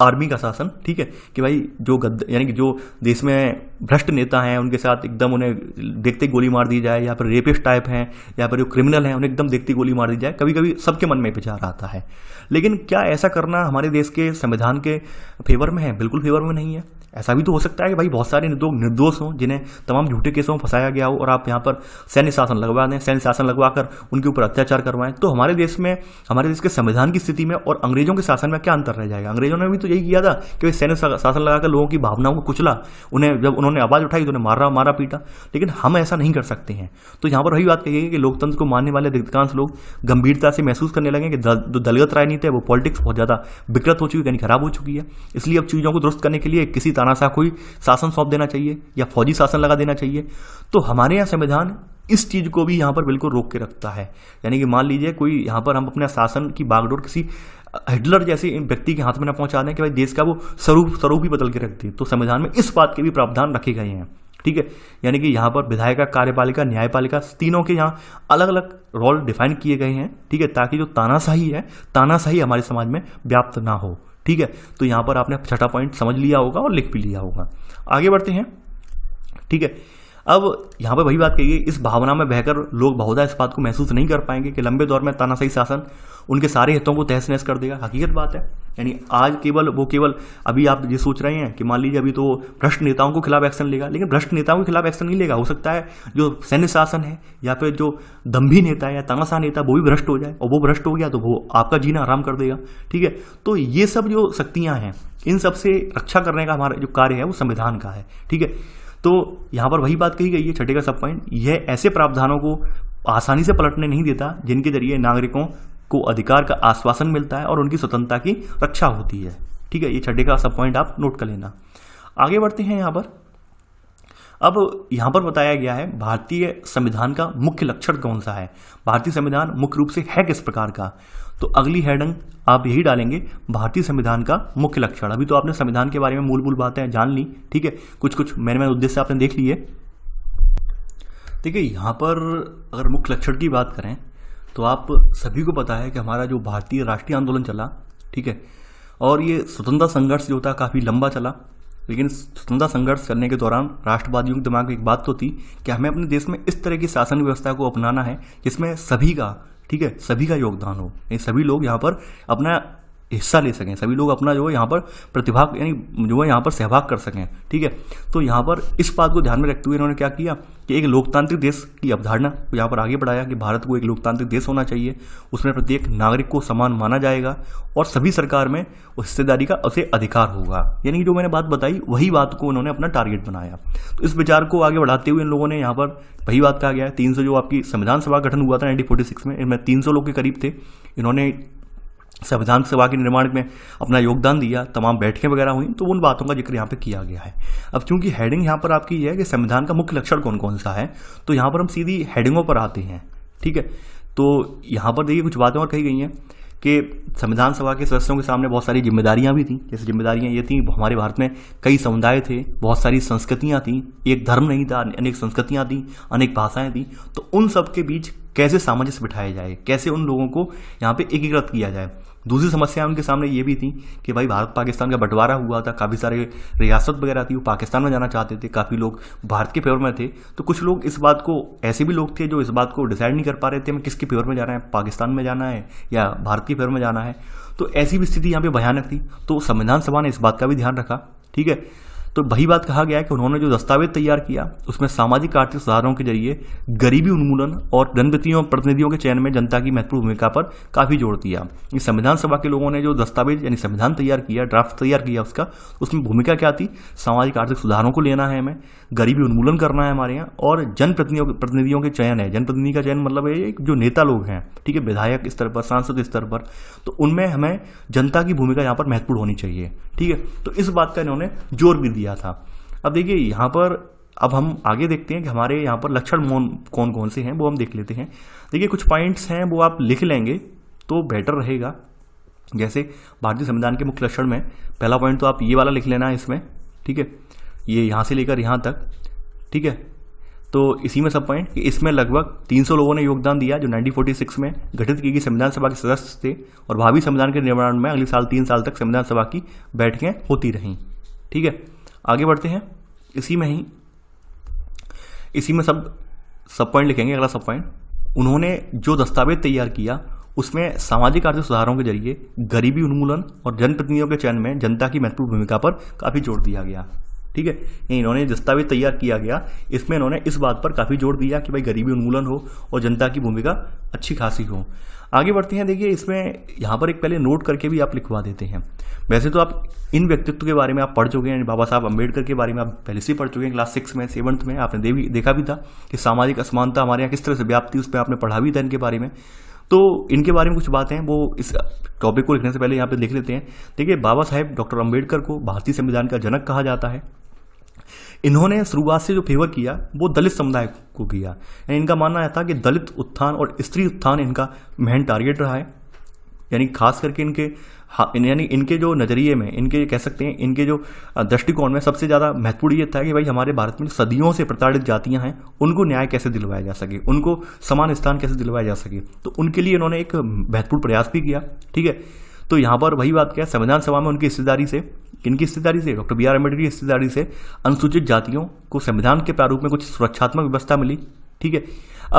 Speaker 1: आर्मी का शासन ठीक है कि भाई जो गद्द यानी कि जो देश में भ्रष्ट नेता हैं उनके साथ एकदम उन्हें देखते गोली मार दी जाए या फिर रेपिस्ट टाइप हैं या फिर जो क्रिमिनल हैं उन्हें एकदम देखते गोली मार दी जाए कभी कभी सबके मन में विचार आता है लेकिन क्या ऐसा करना हमारे देश के संविधान के फेवर में है बिल्कुल फेवर में नहीं है ऐसा भी तो हो सकता है कि भाई बहुत सारे लोग निर्दोष हों जिन्हें तमाम झूठे केसों में फंसाया गया हो और आप यहाँ पर सैन्य शासन लगवा दें सैन्य शासन लगवा कर उनके ऊपर अत्याचार करवाएं तो हमारे देश में हमारे देश के संविधान की स्थिति में और अंग्रेजों के शासन में क्या अंतर रह जाएगा अंग्रेजों ने भी तो यही किया था कि सैन्य शासन लगाकर लोगों की भावनाओं को कुचला उन्हें जब उन्होंने आवाज़ उठाई तो उन्हें मारा मारा पीटा लेकिन हम ऐसा नहीं कर सकते हैं तो यहाँ पर वही बात कही कि लोकतंत्र को मानने वाले अधिकांश लोग गंभीरता से महसूस करने लगे कि जो दलगत राजनीति है वो पॉलिटिक्स बहुत ज़्यादा विकृत हो चुकी है यानी खराब हो चुकी है इसलिए अब चीज़ों को दुरुस्त करने के लिए किसी काना सा कोई शासन सौंप देना चाहिए या फौजी शासन लगा देना चाहिए तो हमारे यहाँ संविधान इस चीज़ को भी यहाँ पर बिल्कुल रोक के रखता है यानी कि मान लीजिए कोई यहाँ पर हम अपने शासन की बागडोर किसी हिटलर जैसे व्यक्ति के हाथ में ना पहुंचा दें कि भाई देश का वो स्वरूप स्वरूप ही बदल के रखती है तो संविधान में इस बात के भी प्रावधान रखे गए हैं ठीक है यानी कि यहाँ पर विधायिका कार्यपालिका न्यायपालिका तीनों के यहाँ अलग अलग रोल डिफाइन किए गए हैं ठीक है ताकि जो तानाशाही है तानाशाही हमारे समाज में व्याप्त ना हो ठीक है तो यहां पर आपने छठा पॉइंट समझ लिया होगा और लिख भी लिया होगा आगे बढ़ते हैं ठीक है अब यहाँ पर वही बात कही इस भावना में बहकर लोग बहुत इस बात को महसूस नहीं कर पाएंगे कि लंबे दौर में तानाशाही शासन उनके सारे हितों को तहस नहस कर देगा हकीकत बात है यानी आज केवल वो केवल अभी आप ये सोच रहे हैं कि मान लीजिए अभी तो भ्रष्ट नेताओं के खिलाफ एक्शन लेगा लेकिन भ्रष्ट नेताओं के खिलाफ एक्शन नहीं लेगा हो सकता है जो सैन्य शासन है या फिर जो दम्भी नेता है या तानाशाह नेता वो भी भ्रष्ट हो जाए और वो भ्रष्ट हो गया तो वो आपका जीना आराम कर देगा ठीक है तो ये सब जो शक्तियाँ हैं इन सबसे रक्षा करने का हमारा जो कार्य है वो संविधान का है ठीक है तो यहाँ पर वही बात कही गई है छठे का सब पॉइंट यह ऐसे प्रावधानों को आसानी से पलटने नहीं देता जिनके जरिए नागरिकों को अधिकार का आश्वासन मिलता है और उनकी स्वतंत्रता की रक्षा होती है ठीक है ये छठे का सब पॉइंट आप नोट कर लेना आगे बढ़ते हैं यहाँ पर अब यहां पर बताया गया है भारतीय संविधान का मुख्य लक्षण कौन सा है भारतीय संविधान मुख्य रूप से है किस प्रकार का तो अगली हेडिंग आप यही डालेंगे भारतीय संविधान का मुख्य लक्षण अभी तो आपने संविधान के बारे में मूलभूत बातें जान ली ठीक है कुछ कुछ मेरे मेरे उद्देश्य आपने देख लिए ठीक है यहां पर अगर मुख्य लक्षण की बात करें तो आप सभी को पता है कि हमारा जो भारतीय राष्ट्रीय आंदोलन चला ठीक है और ये स्वतंत्रता संघर्ष जो था काफ़ी लंबा चला लेकिन स्वतंत्रता संघर्ष करने के दौरान राष्ट्रवादियों के दिमाग में एक बात तो थी कि हमें अपने देश में इस तरह की शासन व्यवस्था को अपनाना है जिसमें सभी का ठीक है सभी का योगदान हो ये सभी लोग यहाँ पर अपना हिस्सा ले सकें सभी लोग अपना जो है यहाँ पर प्रतिभाग यानी जो है यहाँ पर सहभाग कर सकें ठीक है तो यहाँ पर इस बात को ध्यान में रखते हुए इन्होंने क्या किया कि एक लोकतांत्रिक देश की अवधारणा को यहाँ पर आगे बढ़ाया कि भारत को एक लोकतांत्रिक देश होना चाहिए उसमें प्रत्येक नागरिक को समान माना जाएगा और सभी सरकार में उस हिस्सेदारी का उसे अधिकार होगा यानी जो मैंने बात बताई वही बात को उन्होंने अपना टारगेट बनाया तो इस विचार को आगे बढ़ाते हुए इन लोगों ने यहाँ पर वही बात कहा गया है तीन जो आपकी संविधान सभा गठन हुआ था नाइनटीन में इनमें तीन लोग के करीब थे इन्होंने संविधान सेवा के निर्माण में अपना योगदान दिया तमाम बैठकें वगैरह हुई तो उन बातों का जिक्र यहाँ पे किया गया है अब चूंकि हेडिंग यहाँ पर आपकी यह है कि संविधान का मुख्य लक्षण कौन कौन सा है तो यहाँ पर हम सीधी हेडिंगों पर आते हैं ठीक है तो यहाँ पर देखिए कुछ बातें और कही गई हैं कि संविधान सभा के सदस्यों के सामने बहुत सारी जिम्मेदारियां भी थी जैसे जिम्मेदारियां ये थी हमारे भारत में कई समुदाय थे बहुत सारी संस्कृतियां थीं एक धर्म नहीं था अनेक संस्कृतियां थीं अनेक भाषाएं थीं तो उन सब के बीच कैसे सामंजस्य बिठाया जाए कैसे उन लोगों को यहाँ पे एकीकृत किया जाए दूसरी समस्या उनके सामने ये भी थी कि भाई भारत पाकिस्तान का बंटवारा हुआ था काफ़ी सारे रियासत वगैरह थी वो पाकिस्तान में जाना चाहते थे काफ़ी लोग भारत के फेवर में थे तो कुछ लोग इस बात को ऐसे भी लोग थे जो इस बात को डिसाइड नहीं कर पा रहे थे हमें किसके फेवर में जाना है पाकिस्तान में जाना है या भारत के फेवर में जाना है तो ऐसी भी स्थिति यहाँ पर भयानक थी तो संविधान सभा ने इस बात का भी ध्यान रखा ठीक है तो वही बात कहा गया कि उन्होंने जो दस्तावेज तैयार किया उसमें सामाजिक आर्थिक सुधारों के जरिए गरीबी उन्मूलन और जनप्रतिनिधियों प्रतिनिधियों के चयन में जनता की महत्वपूर्ण भूमिका पर काफ़ी जोर दिया संविधान सभा के लोगों ने जो दस्तावेज यानी संविधान तैयार किया ड्राफ्ट तैयार किया उसका उसमें भूमिका क्या थी सामाजिक आर्थिक सुधारों को लेना है हमें गरीबी उन्मूलन करना है हमारे यहाँ और जनप्रतिनिधियों प्रतिनिधियों के चयन है जनप्रतिनिधि का चयन मतलब है जो नेता लोग हैं ठीक है विधायक स्तर पर सांसद स्तर पर तो उनमें हमें जनता की भूमिका यहाँ पर महत्वपूर्ण होनी चाहिए ठीक है तो इस बात का इन्होंने जोर भी दिया दिया था अब देखिए यहाँ पर अब हम आगे देखते हैं कि हमारे यहाँ पर लक्षण कौन कौन से हैं वो हम देख लेते हैं देखिए कुछ पॉइंट्स हैं वो आप लिख लेंगे तो बेटर रहेगा जैसे भारतीय संविधान के मुख्य लक्षण में पहला पॉइंट तो आप ये वाला लिख लेना है इसमें ठीक है ये यहाँ से लेकर यहाँ तक ठीक है तो इसी में सब पॉइंट कि इसमें लगभग 300 लोगों ने योगदान दिया जो 1946 में गठित की गई संविधान सभा के सदस्य थे और भावी संविधान के निर्माण में अगले साल तीन साल तक संविधान सभा की बैठकें होती रहीं ठीक है आगे बढ़ते हैं इसी में ही इसी में सब सब पॉइंट लिखेंगे अगला सब पॉइंट उन्होंने जो दस्तावेज तैयार किया उसमें सामाजिक आर्थिक सुधारों के जरिए गरीबी उन्मूलन और जनप्रतिनिधियों के चयन में जनता की महत्वपूर्ण भूमिका पर काफ़ी जोर दिया गया ठीक है इन्होंने दस्तावेज तैयार किया गया इसमें इन्होंने इस बात पर काफ़ी जोर दिया कि भाई गरीबी उन्मूलन हो और जनता की भूमिका अच्छी खासी हो आगे बढ़ते हैं देखिए इसमें यहाँ पर एक पहले नोट करके भी आप लिखवा देते हैं वैसे तो आप इन व्यक्तित्व के बारे में आप पढ़ चुके हैं बाबा साहब अंबेडकर के बारे में आप पहले से पढ़ चुके हैं क्लास सिक्स में सेवन्थ में आपने देवी देखा भी था कि सामाजिक असमानता हमारे यहाँ किस तरह से व्याप्ति उस पर आपने पढ़ा भी था इनके बारे में तो इनके बारे में कुछ बातें वो इस टॉपिक को लिखने से पहले यहाँ पे लिख लेते हैं देखिए बाबा साहेब डॉक्टर अंबेडकर को भारतीय संविधान का जनक कहा जाता है इन्होंने शुरुआत से जो फेवर किया वो दलित समुदाय को किया यानी इनका मानना था कि दलित उत्थान और स्त्री उत्थान इनका मेन टारगेट रहा है यानी खास करके इनके यानी इनके जो नज़रिए में इनके कह सकते हैं इनके जो दृष्टिकोण में सबसे ज़्यादा महत्वपूर्ण ये था कि भाई हमारे भारत में सदियों से प्रताड़ित जातियां हैं उनको न्याय कैसे दिलवाया जा सके उनको समान स्थान कैसे दिलवाया जा सके तो उनके लिए इन्होंने एक महत्वपूर्ण प्रयास भी किया ठीक है तो यहाँ पर वही बात क्या संविधान सभा में उनकी हिस्सेदारी से किनकी हिस्सेदारी से डॉक्टर बी आर अम्बेडकर की हिस्सेदारी से अनुसूचित जातियों को संविधान के प्रारूप में कुछ सुरक्षात्मक व्यवस्था मिली ठीक है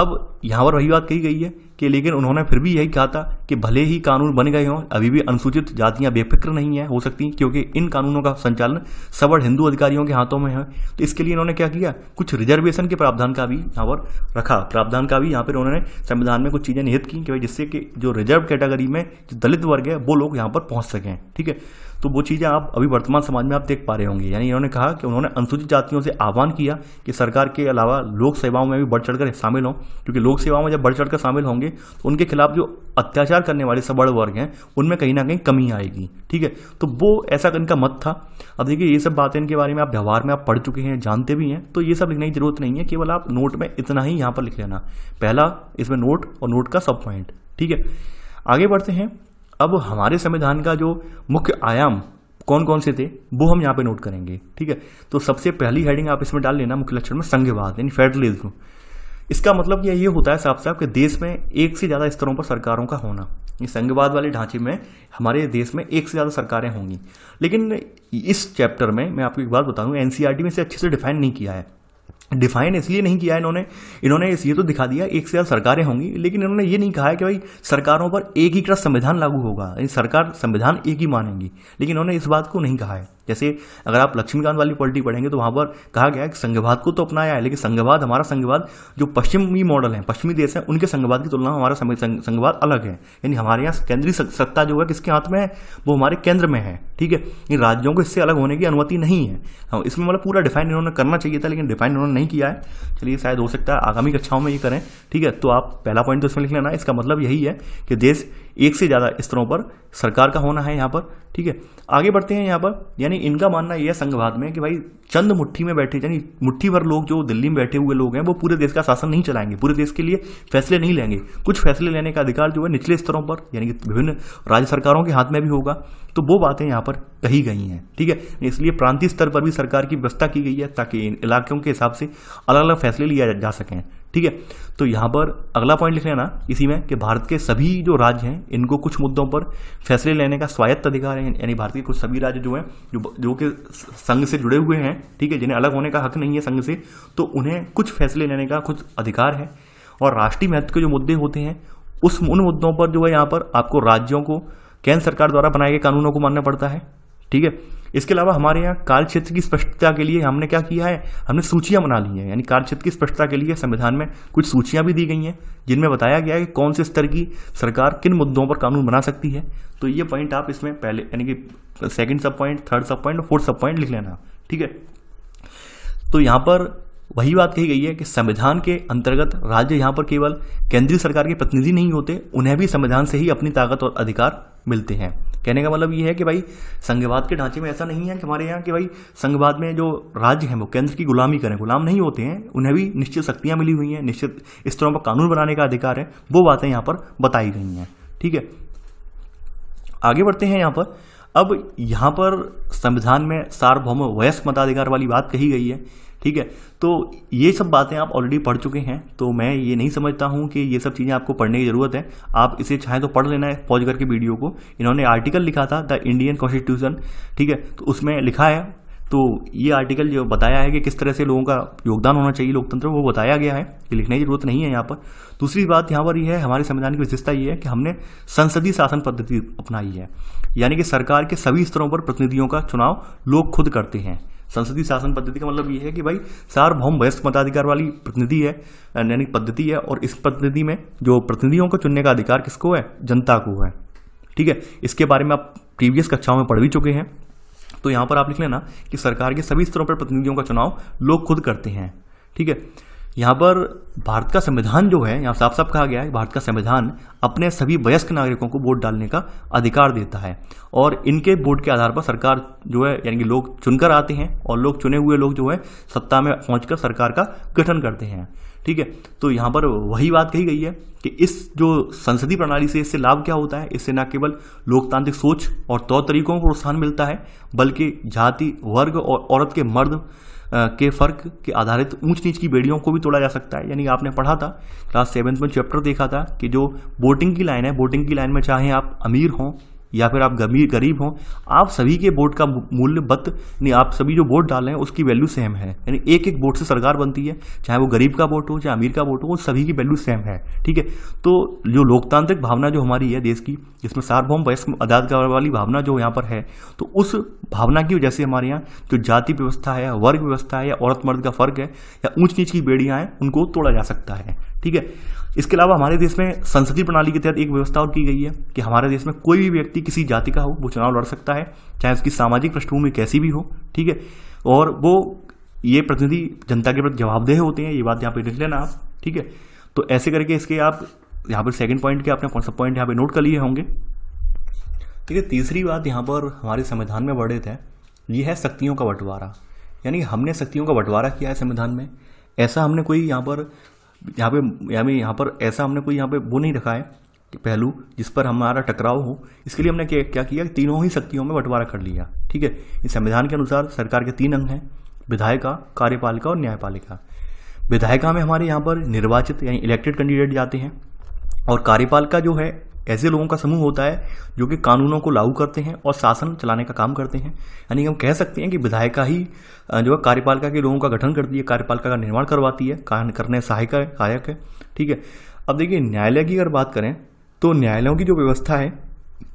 Speaker 1: अब यहाँ पर वही बात कही गई है कि लेकिन उन्होंने फिर भी यही कहा था कि भले ही कानून बन गए हों अभी भी अनुसूचित जातियाँ बेफिक्र नहीं है हो सकती क्योंकि इन कानूनों का संचालन सवर्ण हिंदू अधिकारियों के हाथों में है तो इसके लिए इन्होंने क्या किया कुछ रिजर्वेशन के प्रावधान का भी यहाँ पर रखा प्रावधान का भी यहाँ पर उन्होंने संविधान में कुछ चीज़ें निहित की कि भाई जिससे कि जो रिजर्व कैटेगरी में जो दलित वर्ग है वो लोग यहाँ पर पहुँच सकें ठीक है तो वो चीज़ें आप अभी वर्तमान समाज में आप देख पा रहे होंगे यानी इन्होंने कहा कि उन्होंने अनुसूचित जातियों से आह्वान किया कि सरकार के अलावा लोक सेवाओं में भी बढ़ चढ़कर शामिल हों क्योंकि लोक सेवाओं में जब बढ़ चढ़कर शामिल होंगे तो उनके खिलाफ जो अत्याचार करने वाले सबड़ वर्ग हैं उनमें कहीं ना कहीं कमी आएगी ठीक है तो वो ऐसा इनका मत था अब देखिए ये सब बातें इनके बारे में आप व्यवहार में आप पढ़ चुके हैं जानते भी हैं तो ये सब लिखने की जरूरत नहीं है केवल आप नोट में इतना ही यहाँ पर लिख लेना पहला इसमें नोट और नोट का सब पॉइंट ठीक है आगे बढ़ते हैं अब हमारे संविधान का जो मुख्य आयाम कौन कौन से थे वो हम यहाँ पे नोट करेंगे ठीक है तो सबसे पहली हेडिंग आप इसमें डाल लेना मुख्य लक्षण में संघवाद यानी फेडरलिज्म इसका मतलब यह ये होता है साफ साहब कि देश में एक से ज़्यादा स्तरों पर सरकारों का होना ये संघवाद वाले ढांचे में हमारे देश में एक से ज़्यादा सरकारें होंगी लेकिन इस चैप्टर में मैं आपको एक बात बता दूँ एन में इसे अच्छे से डिफाइन नहीं किया है डिफाइन इसलिए नहीं किया इन्होंने इन्होंने ये तो दिखा दिया एक से ज़्यादा सरकारें होंगी लेकिन इन्होंने ये नहीं कहा है कि भाई सरकारों पर एक ही कृत संविधान लागू होगा सरकार संविधान एक ही मानेंगी लेकिन इन्होंने इस बात को नहीं कहा है जैसे अगर आप लक्ष्मीकांत वाली पॉलिटी पढ़ेंगे तो वहां पर कहा गया कि संघवाद को तो अपनाया है लेकिन संघवाद हमारा संघवाद जो पश्चिमी मॉडल है पश्चिमी देश है उनके संघवाद की तुलना हमारा संघवाद अलग है यानी हमारे यहाँ केंद्रीय सत्ता जो है किसके हाथ में है वो हमारे केंद्र में है ठीक है इन राज्यों को इससे अलग होने की अनुमति नहीं है हाँ, इसमें मतलब पूरा डिफाइन इन्होंने करना चाहिए था लेकिन डिफाइन इन्होंने नहीं किया है चलिए शायद हो सकता है आगामी कक्षाओं में ये करें ठीक है तो आप पहला पॉइंट तो इसमें लिख लेना इसका मतलब यही है कि देश एक से ज़्यादा स्तरों पर सरकार का होना है यहाँ पर ठीक है आगे बढ़ते हैं यहाँ पर यानी इनका मानना यह है संघवाद में कि भाई चंद मुट्ठी में बैठे यानी मुट्ठी भर लोग जो दिल्ली में बैठे हुए लोग हैं वो पूरे देश का शासन नहीं चलाएंगे पूरे देश के लिए फैसले नहीं लेंगे कुछ फैसले लेने का अधिकार जो है निचले स्तरों पर यानी कि विभिन्न राज्य सरकारों के हाथ में भी होगा तो वो बातें यहाँ पर कही गई हैं ठीक है इसलिए प्रांतीय स्तर पर भी सरकार की व्यवस्था की गई है ताकि इन इलाकों के हिसाब से अलग अलग फैसले लिया जा सकें ठीक है तो यहाँ पर अगला पॉइंट लिख लेना इसी में कि भारत के सभी जो राज्य हैं इनको कुछ मुद्दों पर फैसले लेने का स्वायत्त अधिकार है यानी भारत के कुछ सभी राज्य जो हैं जो जो कि संघ से जुड़े हुए हैं ठीक है जिन्हें अलग होने का हक नहीं है संघ से तो उन्हें कुछ फैसले लेने का कुछ अधिकार है और राष्ट्रीय महत्व के जो मुद्दे होते हैं उस उन मुद्दों पर जो है यहाँ पर आपको राज्यों को केंद्र सरकार द्वारा बनाए गए कानूनों को मानना पड़ता है ठीक है इसके अलावा हमारे यहाँ कार्य क्षेत्र की स्पष्टता के लिए हमने क्या किया है हमने सूचियां बना ली हैं यानी कार्य क्षेत्र की स्पष्टता के लिए संविधान में कुछ सूचियां भी दी गई हैं जिनमें बताया गया है कि कौन से स्तर की सरकार किन मुद्दों पर कानून बना सकती है तो ये पॉइंट आप इसमें पहले यानी कि second sub point third sub point और फोर्थ सब पॉइंट लिख लेना ठीक है तो यहाँ पर वही बात कही गई है कि संविधान के अंतर्गत राज्य यहाँ पर केवल केंद्रीय सरकार के प्रतिनिधि नहीं होते उन्हें भी संविधान से ही अपनी ताकत और अधिकार मिलते हैं कहने का मतलब ये है कि भाई संघवाद के ढांचे में ऐसा नहीं है कि हमारे यहाँ कि भाई संघवाद में जो राज्य हैं वो केंद्र की गुलामी करें गुलाम नहीं होते हैं उन्हें भी निश्चित शक्तियाँ मिली हुई हैं निश्चित इस तरह पर कानून बनाने का अधिकार है वो बातें यहाँ पर बताई गई हैं ठीक है आगे बढ़ते हैं यहाँ पर अब यहाँ पर संविधान में सार्वभौम वयस्क मताधिकार वाली बात कही गई है ठीक है तो ये सब बातें आप ऑलरेडी पढ़ चुके हैं तो मैं ये नहीं समझता हूँ कि ये सब चीज़ें आपको पढ़ने की ज़रूरत है आप इसे चाहे तो पढ़ लेना है पॉज करके वीडियो को इन्होंने आर्टिकल लिखा था द इंडियन कॉन्स्टिट्यूशन ठीक है तो उसमें लिखा है तो ये आर्टिकल जो बताया है कि किस तरह से लोगों का योगदान होना चाहिए लोकतंत्र वो बताया गया है कि लिखने की जरूरत नहीं है यहाँ पर दूसरी बात यहाँ पर यह है हमारे संविधान की विशेषता ये है कि हमने संसदीय शासन पद्धति अपनाई है यानी कि सरकार के सभी स्तरों पर प्रतिनिधियों का चुनाव लोग खुद करते हैं संसदीय शासन पद्धति का मतलब ये है कि भाई सार्वभौम वयस्क मताधिकार वाली प्रतिनिधि है यानी पद्धति है और इस प्रतिनिधि में जो प्रतिनिधियों को चुनने का अधिकार किसको है जनता को है ठीक है इसके बारे में आप प्रीवियस कक्षाओं में पढ़ भी चुके हैं तो यहाँ पर आप लिख लेना कि सरकार के सभी स्तरों पर प्रतिनिधियों का चुनाव लोग खुद करते हैं ठीक है यहाँ पर भारत का संविधान जो है यहाँ साफ साफ कहा गया है भारत का संविधान अपने सभी वयस्क नागरिकों को वोट डालने का अधिकार देता है और इनके वोट के आधार पर सरकार जो है यानी कि लोग चुनकर आते हैं और लोग चुने हुए लोग जो है सत्ता में कर सरकार का गठन करते हैं ठीक है तो यहाँ पर वही बात कही गई है कि इस जो संसदीय प्रणाली से इससे लाभ क्या होता है इससे न केवल लोकतांत्रिक सोच और तौर तरीकों को प्रोत्साहन मिलता है बल्कि जाति वर्ग और औरत के मर्द के फ़र्क के आधारित ऊंच नीच की बेड़ियों को भी तोड़ा जा सकता है यानी आपने पढ़ा था क्लास सेवन्थ में चैप्टर देखा था कि जो बोटिंग की लाइन है बोटिंग की लाइन में चाहे आप अमीर हों या फिर आप गमीर गरीब हों आप सभी के बोट का मूल्य बत यानी आप सभी जो बोट डाल रहे हैं उसकी वैल्यू सेम है यानी एक एक बोट से सरकार बनती है चाहे वो गरीब का वोट हो चाहे अमीर का वोट हो वो सभी की वैल्यू सेम है ठीक है तो जो लोकतांत्रिक भावना जो हमारी है देश की जिसमें सार्वभौम वयस्क अदात वाली भावना जो यहाँ पर है तो उस भावना की वजह से हमारे यहाँ जो जाति व्यवस्था है वर्ग व्यवस्था है या औरत मर्द का फ़र्क है या ऊंच नीच की बेड़ियाँ हैं उनको तोड़ा जा सकता है ठीक है इसके अलावा हमारे देश में संसदीय प्रणाली के तहत एक व्यवस्था और की गई है कि हमारे देश में कोई भी व्यक्ति किसी जाति का हो वो चुनाव लड़ सकता है चाहे उसकी सामाजिक पृष्ठभूमि कैसी भी हो ठीक है और वो ये प्रतिनिधि जनता के प्रति जवाबदेह होते हैं ये बात यहाँ पे लिख लेना आप ठीक है तो ऐसे करके इसके आप यहाँ पर सेकंड पॉइंट के आपने कौन सा पॉइंट यहाँ पे नोट कर लिए होंगे ठीक है तीसरी बात यहाँ पर हमारे संविधान में वर्णित है ये है शक्तियों का बंटवारा यानी हमने शक्तियों का बंटवारा किया है संविधान में ऐसा हमने कोई यहाँ पर यहाँ पे यानी यहाँ पर ऐसा हमने कोई यहाँ पे वो नहीं रखा है पहलू जिस पर हमारा टकराव हो इसके लिए हमने क्या क्या किया तीनों ही शक्तियों में बंटवारा कर लिया ठीक है इस संविधान के अनुसार सरकार के तीन अंग हैं विधायिका कार्यपालिका और न्यायपालिका विधायिका में हमारे यहाँ पर निर्वाचित यानी इलेक्टेड कैंडिडेट जाते हैं और कार्यपालिका जो है ऐसे लोगों का समूह होता है जो कि कानूनों को लागू करते हैं और शासन चलाने का काम करते हैं यानी हम कह सकते हैं कि विधायिका ही जो है कार्यपालिका के लोगों का गठन करती है कार्यपालिका का निर्माण करवाती है कार्य करने सहायक है सहायक है ठीक है अब देखिए न्यायालय की अगर बात करें तो न्यायालयों की जो व्यवस्था है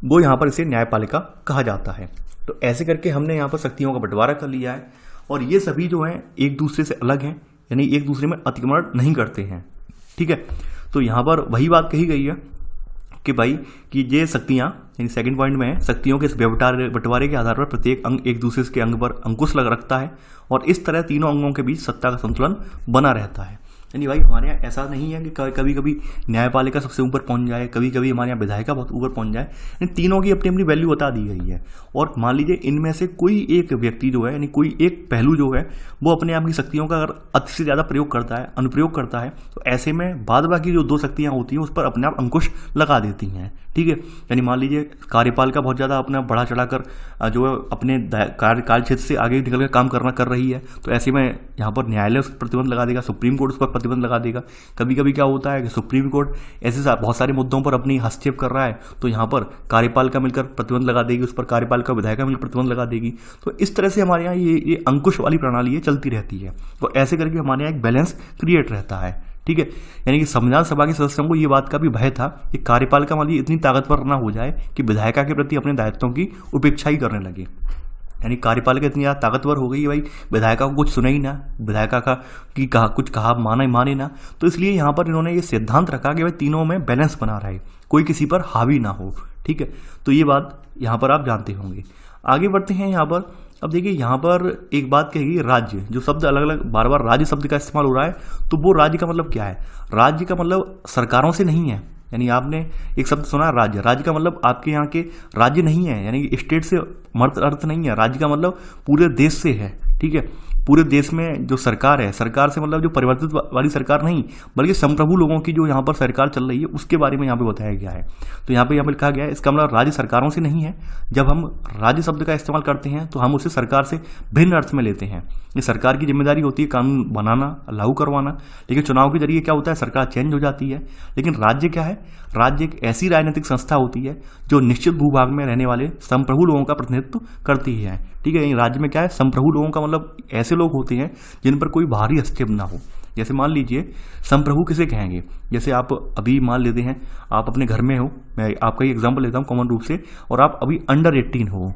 Speaker 1: वो यहाँ पर इसे न्यायपालिका कहा जाता है तो ऐसे करके हमने यहाँ पर शक्तियों का बंटवारा कर लिया है और ये सभी जो हैं एक दूसरे से अलग हैं यानी एक दूसरे में अतिक्रमण नहीं करते हैं ठीक है तो यहाँ पर वही बात कही गई है कि भाई कि ये शक्तियाँ यानी सेकंड पॉइंट में है शक्तियों के इस बंटारे बंटवारे के आधार पर प्रत्येक अंग एक दूसरे के अंग पर अंकुश लग रखता है और इस तरह तीनों अंगों के बीच सत्ता का संतुलन बना रहता है यानी भाई हमारे यहाँ ऐसा नहीं है कि कभी कभी न्यायपालिका सबसे ऊपर पहुंच जाए कभी कभी हमारे यहाँ विधायिका बहुत ऊपर पहुंच जाए यानी तीनों की अपनी अपनी वैल्यू बता दी गई है और मान लीजिए इनमें से कोई एक व्यक्ति जो है यानी कोई एक पहलू जो है वो अपने आप की शक्तियों का अगर अति से ज़्यादा प्रयोग करता है अनुप्रयोग करता है तो ऐसे में बाद बाकी जो दो शक्तियाँ होती हैं उस पर अपने आप अंकुश लगा देती हैं ठीक है यानी मान लीजिए कार्यपालिका बहुत ज़्यादा अपना बढ़ा चढ़ाकर जो है अपने कार्य क्षेत्र से आगे निकल कर काम करना कर रही है तो ऐसे में यहाँ पर न्यायालय उस पर प्रतिबंध लगा देगा सुप्रीम कोर्ट उस पर प्रतिबंध लगा देगा कभी कभी क्या होता है कि सुप्रीम कोर्ट ऐसे बहुत सारे मुद्दों पर अपनी हस्तक्षेप कर रहा है तो यहाँ पर कार्यपालिका मिलकर प्रतिबंध लगा देगी उस पर कार्यपालिका विधायिका मिलकर प्रतिबंध लगा देगी तो इस तरह से हमारे यहाँ ये ये अंकुश वाली प्रणाली ये चलती रहती है तो ऐसे करके हमारे यहाँ एक बैलेंस क्रिएट रहता है ठीक है यानी कि संविधान सभा के सदस्यों को ये बात का भी भय था कि कार्यपालिका वाली मतलब इतनी ताकतवर ना हो जाए कि विधायिका के प्रति अपने दायित्वों की उपेक्षा ही करने लगे यानी कार्यपालिका इतनी ज़्यादा ताकतवर हो गई है भाई विधायिका को कुछ सुना ही ना विधायिका का कि कहा कुछ कहा माना ही माने ना तो इसलिए यहाँ पर इन्होंने ये सिद्धांत रखा कि भाई तीनों में बैलेंस बना रहे कोई किसी पर हावी ना हो ठीक है तो ये बात यहाँ पर आप जानते होंगे आगे बढ़ते हैं यहाँ पर अब देखिए यहाँ पर एक बात कहेगी राज्य जो शब्द अलग अलग बार बार राज्य शब्द का इस्तेमाल हो रहा है तो वो राज्य का मतलब क्या है राज्य का मतलब सरकारों से नहीं है यानी आपने एक शब्द सुना राज्य राज्य का मतलब आपके यहाँ के राज्य नहीं है यानी स्टेट से अर्थ नहीं है राज्य का मतलब पूरे देश से है ठीक है पूरे देश में जो सरकार है सरकार से मतलब जो परिवर्तित वाली सरकार नहीं बल्कि संप्रभु लोगों की जो यहाँ पर सरकार चल रही है उसके बारे में यहाँ पे बताया गया है तो यहाँ पे यहाँ पर लिखा गया है इसका मतलब राज्य सरकारों से नहीं है जब हम राज्य शब्द का इस्तेमाल करते हैं तो हम उसे सरकार से भिन्न अर्थ में लेते हैं ये सरकार की जिम्मेदारी होती है कानून बनाना लागू करवाना लेकिन चुनाव के जरिए क्या होता है सरकार चेंज हो जाती है लेकिन राज्य क्या है राज्य एक ऐसी राजनीतिक संस्था होती है जो निश्चित भूभाग में रहने वाले संप्रभु लोगों का प्रतिनिधित्व करती है ठीक है राज्य में क्या है संप्रभु लोगों का मतलब ऐसे लोग होते हैं जिन पर कोई भारी हस्तक्षेप ना हो जैसे मान लीजिए संप्रभु किसे कहेंगे जैसे आप अभी मान लेते हैं आप अपने घर में हो मैं आपका ही एग्जाम्पल लेता हूँ कॉमन रूप से और आप अभी अंडर एट्टीन हो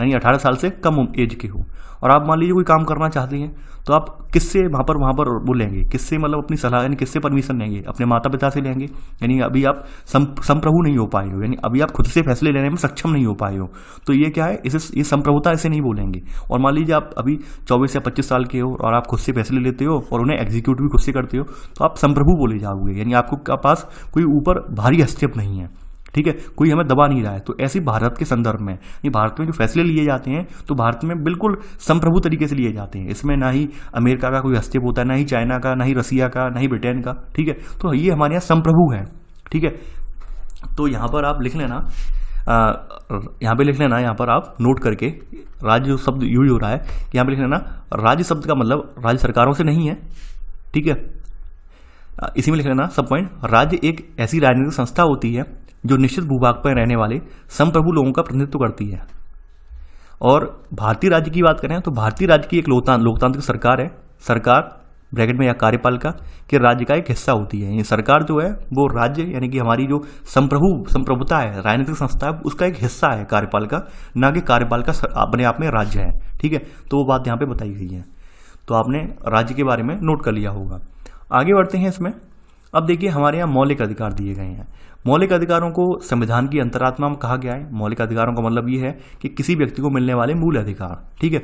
Speaker 1: यानी अठारह साल से कम एज के हो और आप मान लीजिए कोई काम करना चाहते हैं तो आप किससे वहाँ पर वहाँ पर वो लेंगे किससे मतलब अपनी सलाह यानी किससे परमिशन लेंगे अपने माता पिता से लेंगे यानी अभी आप संप्रभु नहीं हो पाए हो यानी अभी आप खुद से फैसले लेने में सक्षम नहीं हो पाए हो तो ये क्या है इसे ये संप्रभुता ऐसे नहीं बोलेंगे और मान लीजिए आप अभी चौबीस या पच्चीस साल के हो और आप खुद से फैसले लेते हो और उन्हें एग्जीक्यूट भी खुद से करते हो तो आप संप्रभु बोले जाओगे यानी आपको पास कोई ऊपर भारी हस्तक्षेप नहीं है ठीक है कोई हमें दबा नहीं रहा है तो ऐसे भारत के संदर्भ में ये भारत में जो फैसले लिए जाते हैं तो भारत में बिल्कुल संप्रभु तरीके से लिए जाते हैं इसमें ना ही अमेरिका का कोई हस्तक्षेप होता है ना ही चाइना का ना ही रसिया का ना ही ब्रिटेन का ठीक है तो ये हमारे यहाँ संप्रभु है ठीक है तो यहाँ पर आप लिख लेना यहाँ पे लिख लेना यहाँ पर आप नोट करके राज्य शब्द यूज हो रहा है यहाँ पे लिख लेना राज्य शब्द का मतलब राज्य सरकारों से नहीं है ठीक है इसी में लिख लेना सब पॉइंट राज्य एक ऐसी राजनीतिक संस्था होती है जो निश्चित भूभाग पर रहने वाले संप्रभु लोगों का प्रतिनिधित्व करती है और भारतीय राज्य की बात करें तो भारतीय राज्य की एक लोकतांत्रिक सरकार है सरकार ब्रैकेट में या कार्यपालिका के राज्य का एक हिस्सा होती है ये सरकार जो है वो राज्य यानी कि हमारी जो संप्रभु संप्रभुता है राजनीतिक संस्था है उसका एक हिस्सा है कार्यपालिका ना कि कार्यपालिका अपने आप में राज्य है ठीक है तो वो बात यहाँ पे बताई गई है तो आपने राज्य के बारे में नोट कर लिया होगा आगे बढ़ते हैं इसमें अब देखिए हमारे यहाँ मौलिक अधिकार दिए गए हैं मौलिक अधिकारों को संविधान की अंतरात्मा में कहा गया है मौलिक अधिकारों का मतलब ये है कि किसी व्यक्ति को मिलने वाले मूल अधिकार ठीक है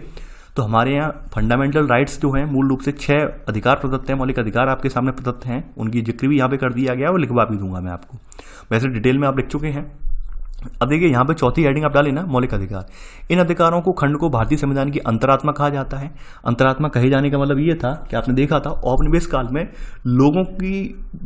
Speaker 1: तो हमारे यहाँ फंडामेंटल राइट्स जो हैं मूल रूप से छह अधिकार प्रदत्त हैं मौलिक अधिकार आपके सामने प्रदत्त हैं उनकी जिक्र भी यहाँ पे कर दिया गया है और लिखवा भी दूंगा मैं आपको वैसे डिटेल में आप लिख चुके हैं अब देखिए यहाँ पे चौथी हेडिंग आप डाली ना मौलिक अधिकार इन अधिकारों को खंड को भारतीय संविधान की अंतरात्मा कहा जाता है अंतरात्मा कहे जाने का मतलब ये था कि आपने देखा था औपनिवेश काल में लोगों की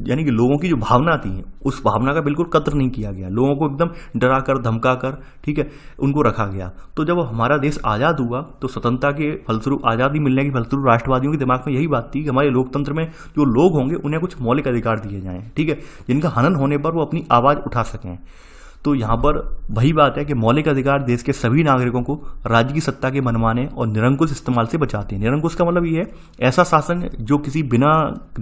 Speaker 1: यानी कि लोगों की जो भावना थी उस भावना का बिल्कुल कत्र नहीं किया गया लोगों को एकदम डरा कर धमका कर ठीक है उनको रखा गया तो जब हमारा देश आज़ाद हुआ तो स्वतंत्रता के फलस्वरूप आज़ादी मिलने के फलस्वरूप राष्ट्रवादियों के दिमाग में यही बात थी कि हमारे लोकतंत्र में जो लोग होंगे उन्हें कुछ मौलिक अधिकार दिए जाएँ ठीक है जिनका हनन होने पर वो अपनी आवाज़ उठा सकें तो यहाँ पर वही बात है कि मौलिक अधिकार देश के सभी नागरिकों को राज्य की सत्ता के मनमाने और निरंकुश इस्तेमाल से बचाते हैं निरंकुश का मतलब ये है ऐसा शासन जो किसी बिना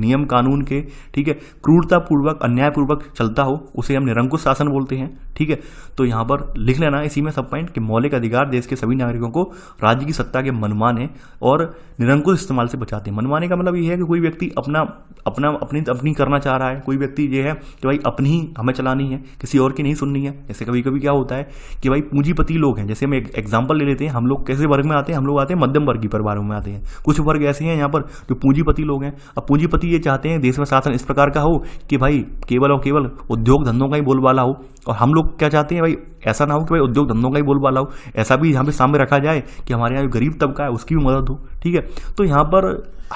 Speaker 1: नियम कानून के ठीक है क्रूरतापूर्वक अन्यायपूर्वक चलता हो उसे हम निरंकुश शासन बोलते हैं ठीक है तो यहाँ पर लिख लेना इसी में सब पॉइंट कि मौलिक अधिकार देश के सभी नागरिकों को राज्य की सत्ता के मनमाने और निरंकुश इस्तेमाल से बचाते हैं मनमाने का मतलब ये है कि कोई व्यक्ति अपना अपना अपनी अपनी करना चाह रहा है कोई व्यक्ति ये है कि भाई अपनी ही हमें चलानी है किसी और की नहीं सुननी है जैसे कभी कभी क्या होता है कि भाई पूंजीपति लोग हैं जैसे हम एक एग्जाम्पल ले लेते हैं हम लोग कैसे वर्ग में आते हैं हम लोग आते हैं मध्यम वर्ग परिवारों में आते हैं कुछ वर्ग ऐसे हैं यहाँ पर जो पूंजीपति लोग हैं अब पूंजीपति ये चाहते हैं देश में शासन इस प्रकार का हो कि भाई केवल और केवल उद्योग धंधों का ही बोलबाला हो और हम लोग क्या चाहते हैं भाई ऐसा ना हो कि भाई उद्योग धंधों का ही बोलबाला हो ऐसा भी यहाँ पे सामने रखा जाए कि हमारे यहाँ जो गरीब तबका है उसकी भी मदद हो ठीक है तो यहाँ पर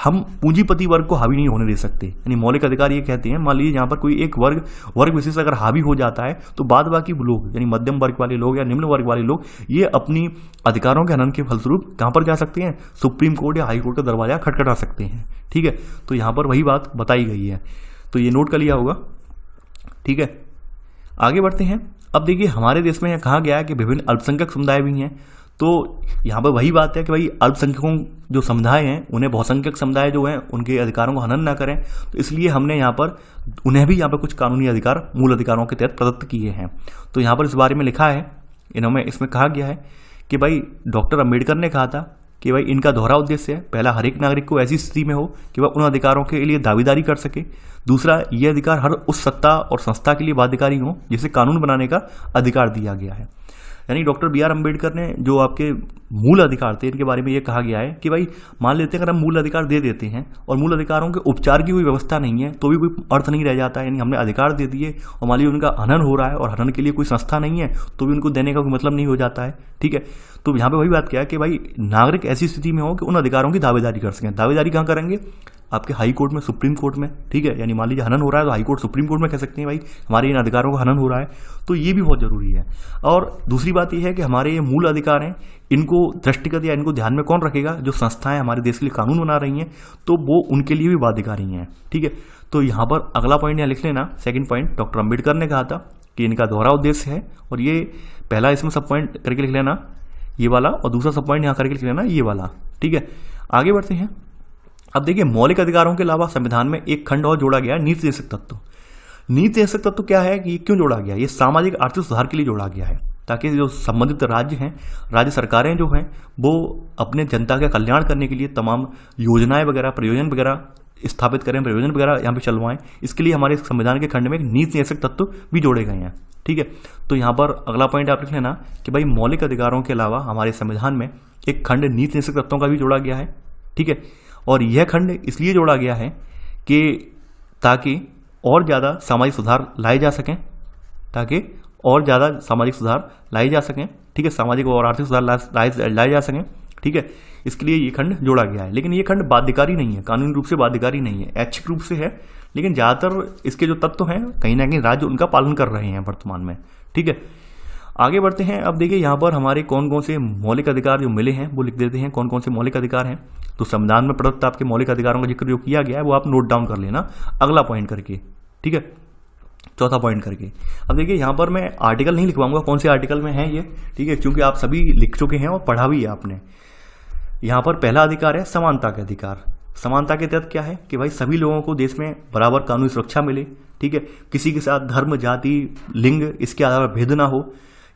Speaker 1: हम पूंजीपति वर्ग को हावी नहीं होने दे सकते यानी मौलिक अधिकार ये कहते हैं मान लीजिए यहाँ पर कोई एक वर्ग वर्ग विशेष अगर हावी हो जाता है तो बाद बाकी लोग यानी मध्यम वर्ग वाले लोग या निम्न वर्ग वाले लोग ये अपनी अधिकारों के हनन के फलस्वरूप कहाँ पर जा सकते हैं सुप्रीम कोर्ट या हाईकोर्ट का दरवाजा खटखटा सकते हैं ठीक है तो यहाँ पर वही बात बताई गई है तो ये नोट कर लिया होगा ठीक है आगे बढ़ते हैं अब देखिए हमारे देश में यह कहा गया है कि विभिन्न अल्पसंख्यक समुदाय भी हैं तो यहाँ पर वही बात है कि भाई अल्पसंख्यकों जो समुदाय हैं उन्हें बहुसंख्यक समुदाय जो हैं उनके अधिकारों को हनन ना करें तो इसलिए हमने यहाँ पर उन्हें भी यहाँ पर कुछ कानूनी अधिकार मूल अधिकारों के तहत प्रदत्त किए हैं तो यहाँ पर इस बारे में लिखा है इन्होंने इसमें कहा गया है कि भाई डॉक्टर अम्बेडकर ने कहा था कि भाई इनका दोहरा उद्देश्य है पहला हर एक नागरिक को ऐसी स्थिति में हो कि वह उन अधिकारों के लिए दावेदारी कर सके दूसरा ये अधिकार हर उस सत्ता और संस्था के लिए बाध्यकारी हो जिसे कानून बनाने का अधिकार दिया गया है यानी डॉक्टर बी आर अम्बेडकर ने जो आपके मूल अधिकार थे इनके बारे में ये कहा गया है कि भाई मान लेते हैं अगर हम मूल अधिकार दे देते हैं और मूल अधिकारों के उपचार की कोई व्यवस्था नहीं है तो भी कोई अर्थ नहीं रह जाता यानी हमने अधिकार दे दिए और मान लीजिए उनका हनन हो रहा है और हनन के लिए कोई संस्था नहीं है तो भी उनको देने का कोई मतलब नहीं हो जाता है ठीक है तो यहाँ पर वही बात क्या है कि भाई नागरिक ऐसी स्थिति में हो कि उन अधिकारों की दावेदारी कर सकें दावेदारी कहाँ करेंगे आपके हाई कोर्ट में सुप्रीम कोर्ट में ठीक है यानी मान लीजिए हनन हो रहा है तो हाई कोर्ट सुप्रीम कोर्ट में कह सकते हैं भाई हमारे इन अधिकारों का हनन हो रहा है तो ये भी बहुत ज़रूरी है और दूसरी बात यह है कि हमारे ये मूल अधिकार हैं इनको दृष्टिगत या इनको ध्यान में कौन रखेगा जो संस्थाएं हमारे देश के लिए कानून बना रही हैं तो वो उनके लिए भी बाध्यकारी हैं ठीक है तो यहाँ पर अगला पॉइंट यहाँ लिख लेना सेकेंड पॉइंट डॉक्टर अम्बेडकर ने कहा था कि इनका दोहरा उद्देश्य है और ये पहला इसमें सब पॉइंट करके लिख लेना ये वाला और दूसरा सब पॉइंट यहाँ करके लिख लेना ये वाला ठीक है आगे बढ़ते हैं अब देखिए मौलिक अधिकारों के अलावा संविधान में एक खंड और जोड़ा गया नीति जैसे तत्व नीति जैसे तत्व क्या है कि ये क्यों जोड़ा गया ये सामाजिक आर्थिक सुधार के लिए जोड़ा गया है ताकि जो संबंधित राज्य हैं राज्य सरकारें जो हैं वो अपने जनता का कल्याण करने के लिए तमाम योजनाएं वगैरह प्रयोजन वगैरह स्थापित करें प्रयोजन वगैरह यहाँ पे चलवाएं इसके लिए हमारे संविधान के खंड में एक नीति नियसक तत्व भी जोड़े गए हैं ठीक है तो यहाँ पर अगला पॉइंट आप लिख लेना कि भाई मौलिक अधिकारों के अलावा हमारे संविधान में एक खंड नीति नियसक तत्वों का भी जोड़ा गया है ठीक है और यह खंड इसलिए जोड़ा गया है कि ताकि और ज़्यादा सामाजिक सुधार लाए जा सकें ताकि और ज़्यादा सामाजिक सुधार लाए जा सकें ठीक है सामाजिक और आर्थिक सुधार लाए लाए जा सकें ठीक है इसके लिए ये खंड जोड़ा गया है लेकिन ये खंड बाध्यकारी नहीं है कानूनी रूप से बाध्यकारी नहीं है ऐच्छिक रूप से है लेकिन ज़्यादातर इसके जो तत्व हैं कहीं ना कहीं राज्य उनका पालन कर रहे हैं वर्तमान में ठीक है आगे बढ़ते हैं अब देखिए यहाँ पर हमारे कौन कौन से मौलिक अधिकार जो मिले हैं वो लिख देते हैं कौन कौन से मौलिक अधिकार हैं तो संविधान में प्रदत्त आपके मौलिक अधिकारों का जिक्र जो किया गया है वो आप नोट डाउन कर लेना अगला पॉइंट करके ठीक है चौथा पॉइंट करके अब देखिए यहां पर मैं आर्टिकल नहीं लिखवाऊंगा कौन से आर्टिकल में है ये ठीक है क्योंकि आप सभी लिख चुके हैं और पढ़ा भी है आपने यहां पर पहला अधिकार है समानता के अधिकार समानता के तहत क्या है कि भाई सभी लोगों को देश में बराबर कानूनी सुरक्षा मिले ठीक है किसी के साथ धर्म जाति लिंग इसके आधार पर भेद ना हो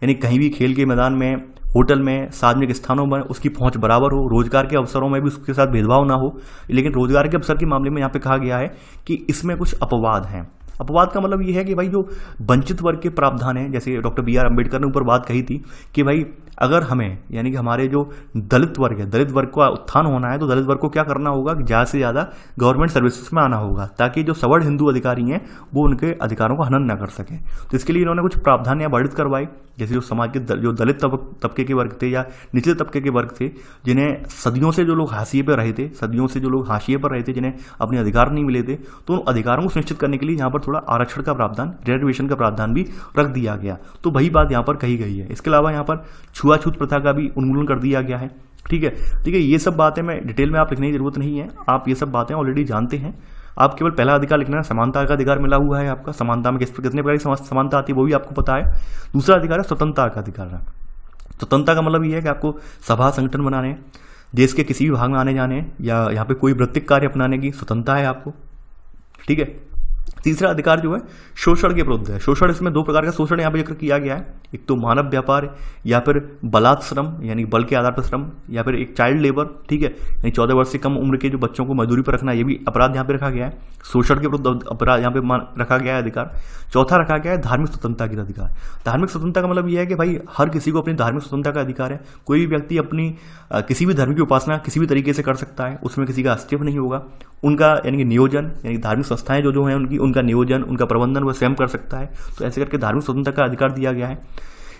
Speaker 1: यानी कहीं भी खेल के मैदान में होटल में सार्वजनिक स्थानों में उसकी पहुंच बराबर हो रोजगार के अवसरों में भी उसके साथ भेदभाव ना हो लेकिन रोजगार के अवसर के मामले में यहाँ पे कहा गया है कि इसमें कुछ अपवाद हैं अपवाद का मतलब ये है कि भाई जो वंचित वर्ग के प्रावधान हैं जैसे डॉक्टर बी आर अम्बेडकर ने ऊपर बात कही थी कि भाई अगर हमें यानी कि हमारे जो दलित वर्ग है दलित वर्ग का उत्थान होना है तो दलित वर्ग को क्या करना होगा कि ज़्यादा से ज़्यादा गवर्नमेंट सर्विसेज में आना होगा ताकि जो सवर्ण हिंदू अधिकारी हैं वो उनके अधिकारों का हनन ना कर सकें तो इसके लिए इन्होंने कुछ प्रावधान या वर्णित करवाई जैसे जो समाज के जो दलित तबके के वर्ग थे या निचले तबके के वर्ग थे जिन्हें सदियों से जो लोग हाशिए पर रहे थे सदियों से जो लोग हाशिए पर रहे थे जिन्हें अपने अधिकार नहीं मिले थे तो उन अधिकारों को सुनिश्चित करने के लिए यहाँ पर थोड़ा आरक्षण का प्रावधान रिजर्वेशन का प्रावधान भी रख दिया गया तो वही बात यहाँ पर कही गई है इसके अलावा यहाँ पर छुआछूत प्रथा का भी उन्मूलन कर दिया गया है ठीक है ठीक है ये सब बातें मैं डिटेल में आप लिखने की जरूरत नहीं है आप ये सब बातें ऑलरेडी जानते हैं आप केवल पहला अधिकार लिखना है समानता का अधिकार मिला हुआ है आपका समानता में किस कितने प्रकार की समानता आती है वो भी आपको पता है दूसरा अधिकार है स्वतंत्रता का अधिकार है स्वतंत्रता का मतलब ये है कि आपको सभा संगठन बनाने देश के किसी भी भाग में आने जाने या यहाँ पे कोई वृत्तिक कार्य अपनाने की स्वतंत्रता है आपको ठीक है तीसरा अधिकार जो है शोषण के विरुद्ध है शोषण इसमें दो प्रकार का शोषण यहाँ पर जिक्र किया गया है एक तो मानव व्यापार या फिर बलात्श्रम यानी बल के आधार पर श्रम या फिर एक चाइल्ड लेबर ठीक है यानी चौदह वर्ष से कम उम्र के जो बच्चों को मजदूरी पर रखना ये भी अपराध यहाँ पे रखा गया है शोषण के विरुद्ध अपराध यहाँ पे रखा गया है अधिकार चौथा रखा गया है धार्मिक स्वतंत्रता का अधिकार धार्मिक स्वतंत्रता का मतलब यह है कि भाई हर किसी को अपनी धार्मिक स्वतंत्रता का अधिकार है कोई भी व्यक्ति अपनी किसी भी धर्म की उपासना किसी भी तरीके से कर सकता है उसमें किसी का हस्तक्षेप नहीं होगा उनका यानी कि नियोजन यानी धार्मिक संस्थाएं जो जो हैं उनकी उन उनका नियोजन उनका प्रबंधन वह स्वयं कर सकता है तो ऐसे करके धार्मिक स्वतंत्रता का अधिकार दिया गया है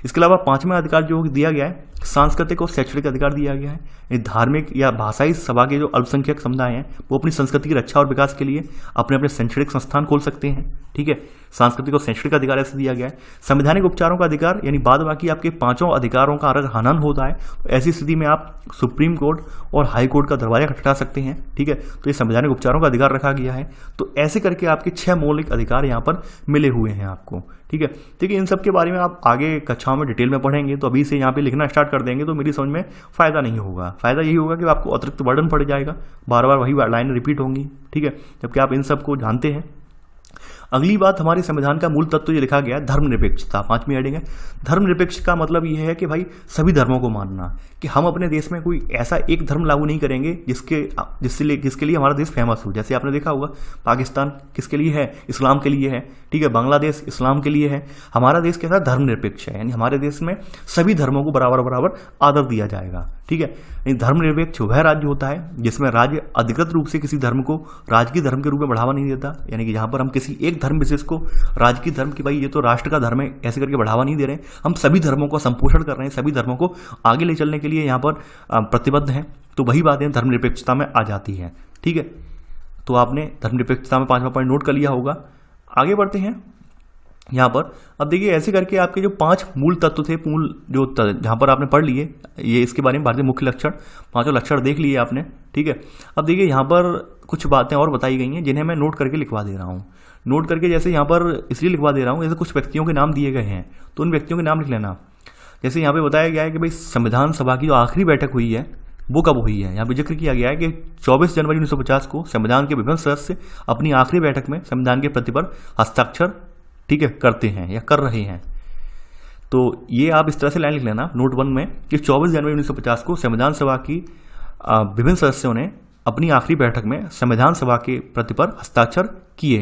Speaker 1: इसके अलावा पांचवा अधिकार जो दिया गया है सांस्कृतिक और शैक्षणिक अधिकार दिया गया है धार्मिक या भाषाई सभा के जो अल्पसंख्यक समुदाय हैं वो अपनी संस्कृति की रक्षा और विकास के लिए अपने अपने शैक्षणिक संस्थान खोल सकते हैं ठीक है सांस्कृतिक और शैक्षणिक अधिकार ऐसे दिया गया है संवैधानिक उपचारों का अधिकार यानी बाद बाकी आपके पांचों अधिकारों का अगर हनन होता है तो ऐसी स्थिति में आप सुप्रीम कोर्ट और हाई कोर्ट का दरवाजा खटखटा सकते हैं ठीक है तो ये संवैधानिक उपचारों का अधिकार रखा गया है तो ऐसे करके आपके छह मौलिक अधिकार यहाँ पर मिले हुए हैं आपको ठीक है ठीक है इन सब के बारे में आप आगे कक्षाओं में डिटेल में पढ़ेंगे तो अभी से यहाँ पे लिखना स्टार्ट कर देंगे तो मेरी समझ में फ़ायदा नहीं होगा फ़ायदा यही होगा कि आपको अतिरिक्त वर्डन पड़ जाएगा बार बार वही लाइन रिपीट होंगी ठीक है जबकि आप इन सबको जानते हैं अगली बात हमारे संविधान का मूल तत्व तो ये लिखा गया है धर्मनिरपेक्षता पांचवी एडिंग है धर्मनिरपेक्ष का मतलब यह है कि भाई सभी धर्मों को मानना कि हम अपने देश में कोई ऐसा एक धर्म लागू नहीं करेंगे जिसके जिससे लिए जिसके लिए हमारा देश फेमस हो जैसे आपने देखा होगा पाकिस्तान किसके लिए है इस्लाम के लिए है ठीक है बांग्लादेश इस्लाम के लिए है हमारा देश कैसा धर्मनिरपेक्ष है यानी हमारे देश में सभी धर्मों को बराबर बराबर आदर दिया जाएगा ठीक है यानी धर्मनिरपेक्ष वह राज्य होता है जिसमें राज्य अधिकृत रूप से किसी धर्म को राजकीय धर्म के रूप में बढ़ावा नहीं देता यानी कि जहाँ पर हम किसी एक धर्म विशेष को राजकीय धर्म की भाई ये तो राष्ट्र का धर्म है ऐसे करके बढ़ावा नहीं दे रहे हम सभी धर्मों का संपोषण कर रहे हैं सभी धर्मों को आगे ले चलने के लिए यहाँ पर प्रतिबद्ध हैं तो वही बातें धर्मनिरपेक्षता में आ जाती हैं ठीक है तो आपने धर्मनिरपेक्षता में पाँचवा पॉइंट नोट कर लिया होगा आगे बढ़ते हैं यहाँ पर अब देखिए ऐसे करके आपके जो पांच मूल तत्व थे मूल जो जहाँ पर आपने पढ़ लिए ये इसके बारे में भारतीय मुख्य लक्षण पांचों लक्षण देख लिए आपने ठीक है अब देखिए यहाँ पर कुछ बातें और बताई गई हैं जिन्हें मैं नोट करके लिखवा दे रहा हूँ नोट करके जैसे यहाँ पर इसलिए लिखवा दे रहा हूँ जैसे कुछ व्यक्तियों के नाम दिए गए हैं तो उन व्यक्तियों के नाम लिख लेना जैसे यहाँ पे बताया गया है कि भाई संविधान सभा की जो आखिरी बैठक हुई है वो कब हुई है यहाँ पे जिक्र किया गया है कि 24 जनवरी 1950 को संविधान के विभिन्न सदस्य अपनी आखिरी बैठक में संविधान के प्रति पर हस्ताक्षर ठीक है करते हैं या कर रहे हैं तो ये आप इस तरह से लाइन लिख लेना नोट वन में कि 24 जनवरी 1950 को संविधान सभा की विभिन्न सदस्यों ने अपनी आखिरी बैठक में संविधान सभा के प्रति पर हस्ताक्षर किए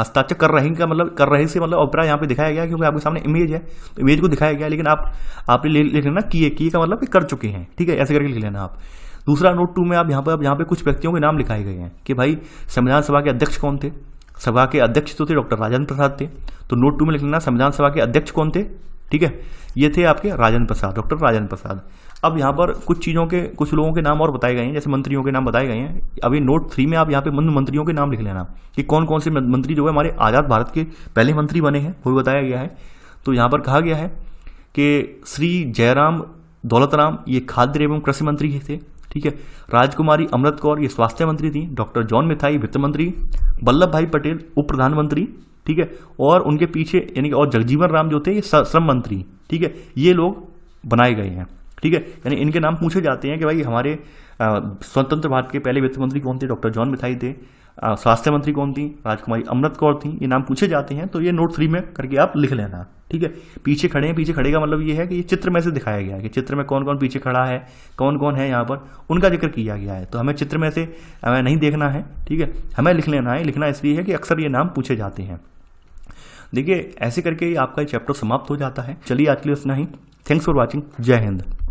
Speaker 1: हस्ताक्षर कर रहे का मतलब कर रहे से मतलब ऑपरा यहाँ पे दिखाया गया क्योंकि आपके सामने इमेज है तो इमेज को दिखाया गया लेकिन आप आपने ले लिख लेना किए किए का मतलब कि कर चुके हैं ठीक है ऐसे करके लिख लेना आप दूसरा नोट टू में आप यहाँ पर आप यहाँ पे कुछ व्यक्तियों के नाम लिखाए गए हैं कि भाई संविधान सभा के अध्यक्ष कौन थे सभा के अध्यक्ष तो थे डॉक्टर राजेंद्र प्रसाद थे तो नोट टू में लिख लेना संविधान सभा के अध्यक्ष कौन थे ठीक है ये थे आपके राजेंद्र प्रसाद डॉक्टर राजेंद्र प्रसाद अब यहाँ पर कुछ चीज़ों के कुछ लोगों के नाम और बताए गए हैं जैसे मंत्रियों के नाम बताए गए हैं अभी नोट थ्री में आप यहाँ पे मंत्रियों के नाम लिख लेना कि कौन कौन से मंत्री जो है हमारे आज़ाद भारत के पहले मंत्री बने हैं वो भी बताया गया है तो यहाँ पर कहा गया है कि श्री जयराम दौलतराम ये खाद्य एवं कृषि मंत्री थे ठीक है राजकुमारी अमृत कौर ये स्वास्थ्य मंत्री थी डॉक्टर जॉन मिथाई वित्त मंत्री वल्लभ भाई पटेल उप प्रधानमंत्री ठीक है और उनके पीछे यानी कि और जगजीवन राम जो थे ये श्रम मंत्री ठीक है ये लोग बनाए गए हैं ठीक है यानी इनके नाम पूछे जाते हैं कि भाई हमारे स्वतंत्र भारत के पहले वित्त मंत्री कौन थे डॉक्टर जॉन मिथाई थे स्वास्थ्य मंत्री कौन थी राजकुमारी अमृत कौर थी ये नाम पूछे जाते हैं तो ये नोट थ्री में करके आप लिख लेना ठीक है पीछे खड़े हैं पीछे खड़े का मतलब ये है कि ये चित्र में से दिखाया गया है कि चित्र में कौन कौन पीछे खड़ा है कौन कौन है यहाँ पर उनका जिक्र किया गया है तो हमें चित्र में से हमें नहीं देखना है ठीक है हमें लिख लेना है लिखना इसलिए है कि अक्सर ये नाम पूछे जाते हैं देखिए ऐसे करके आपका ये चैप्टर समाप्त हो जाता है चलिए आज के लिए उतना ही थैंक्स फॉर वॉचिंग जय हिंद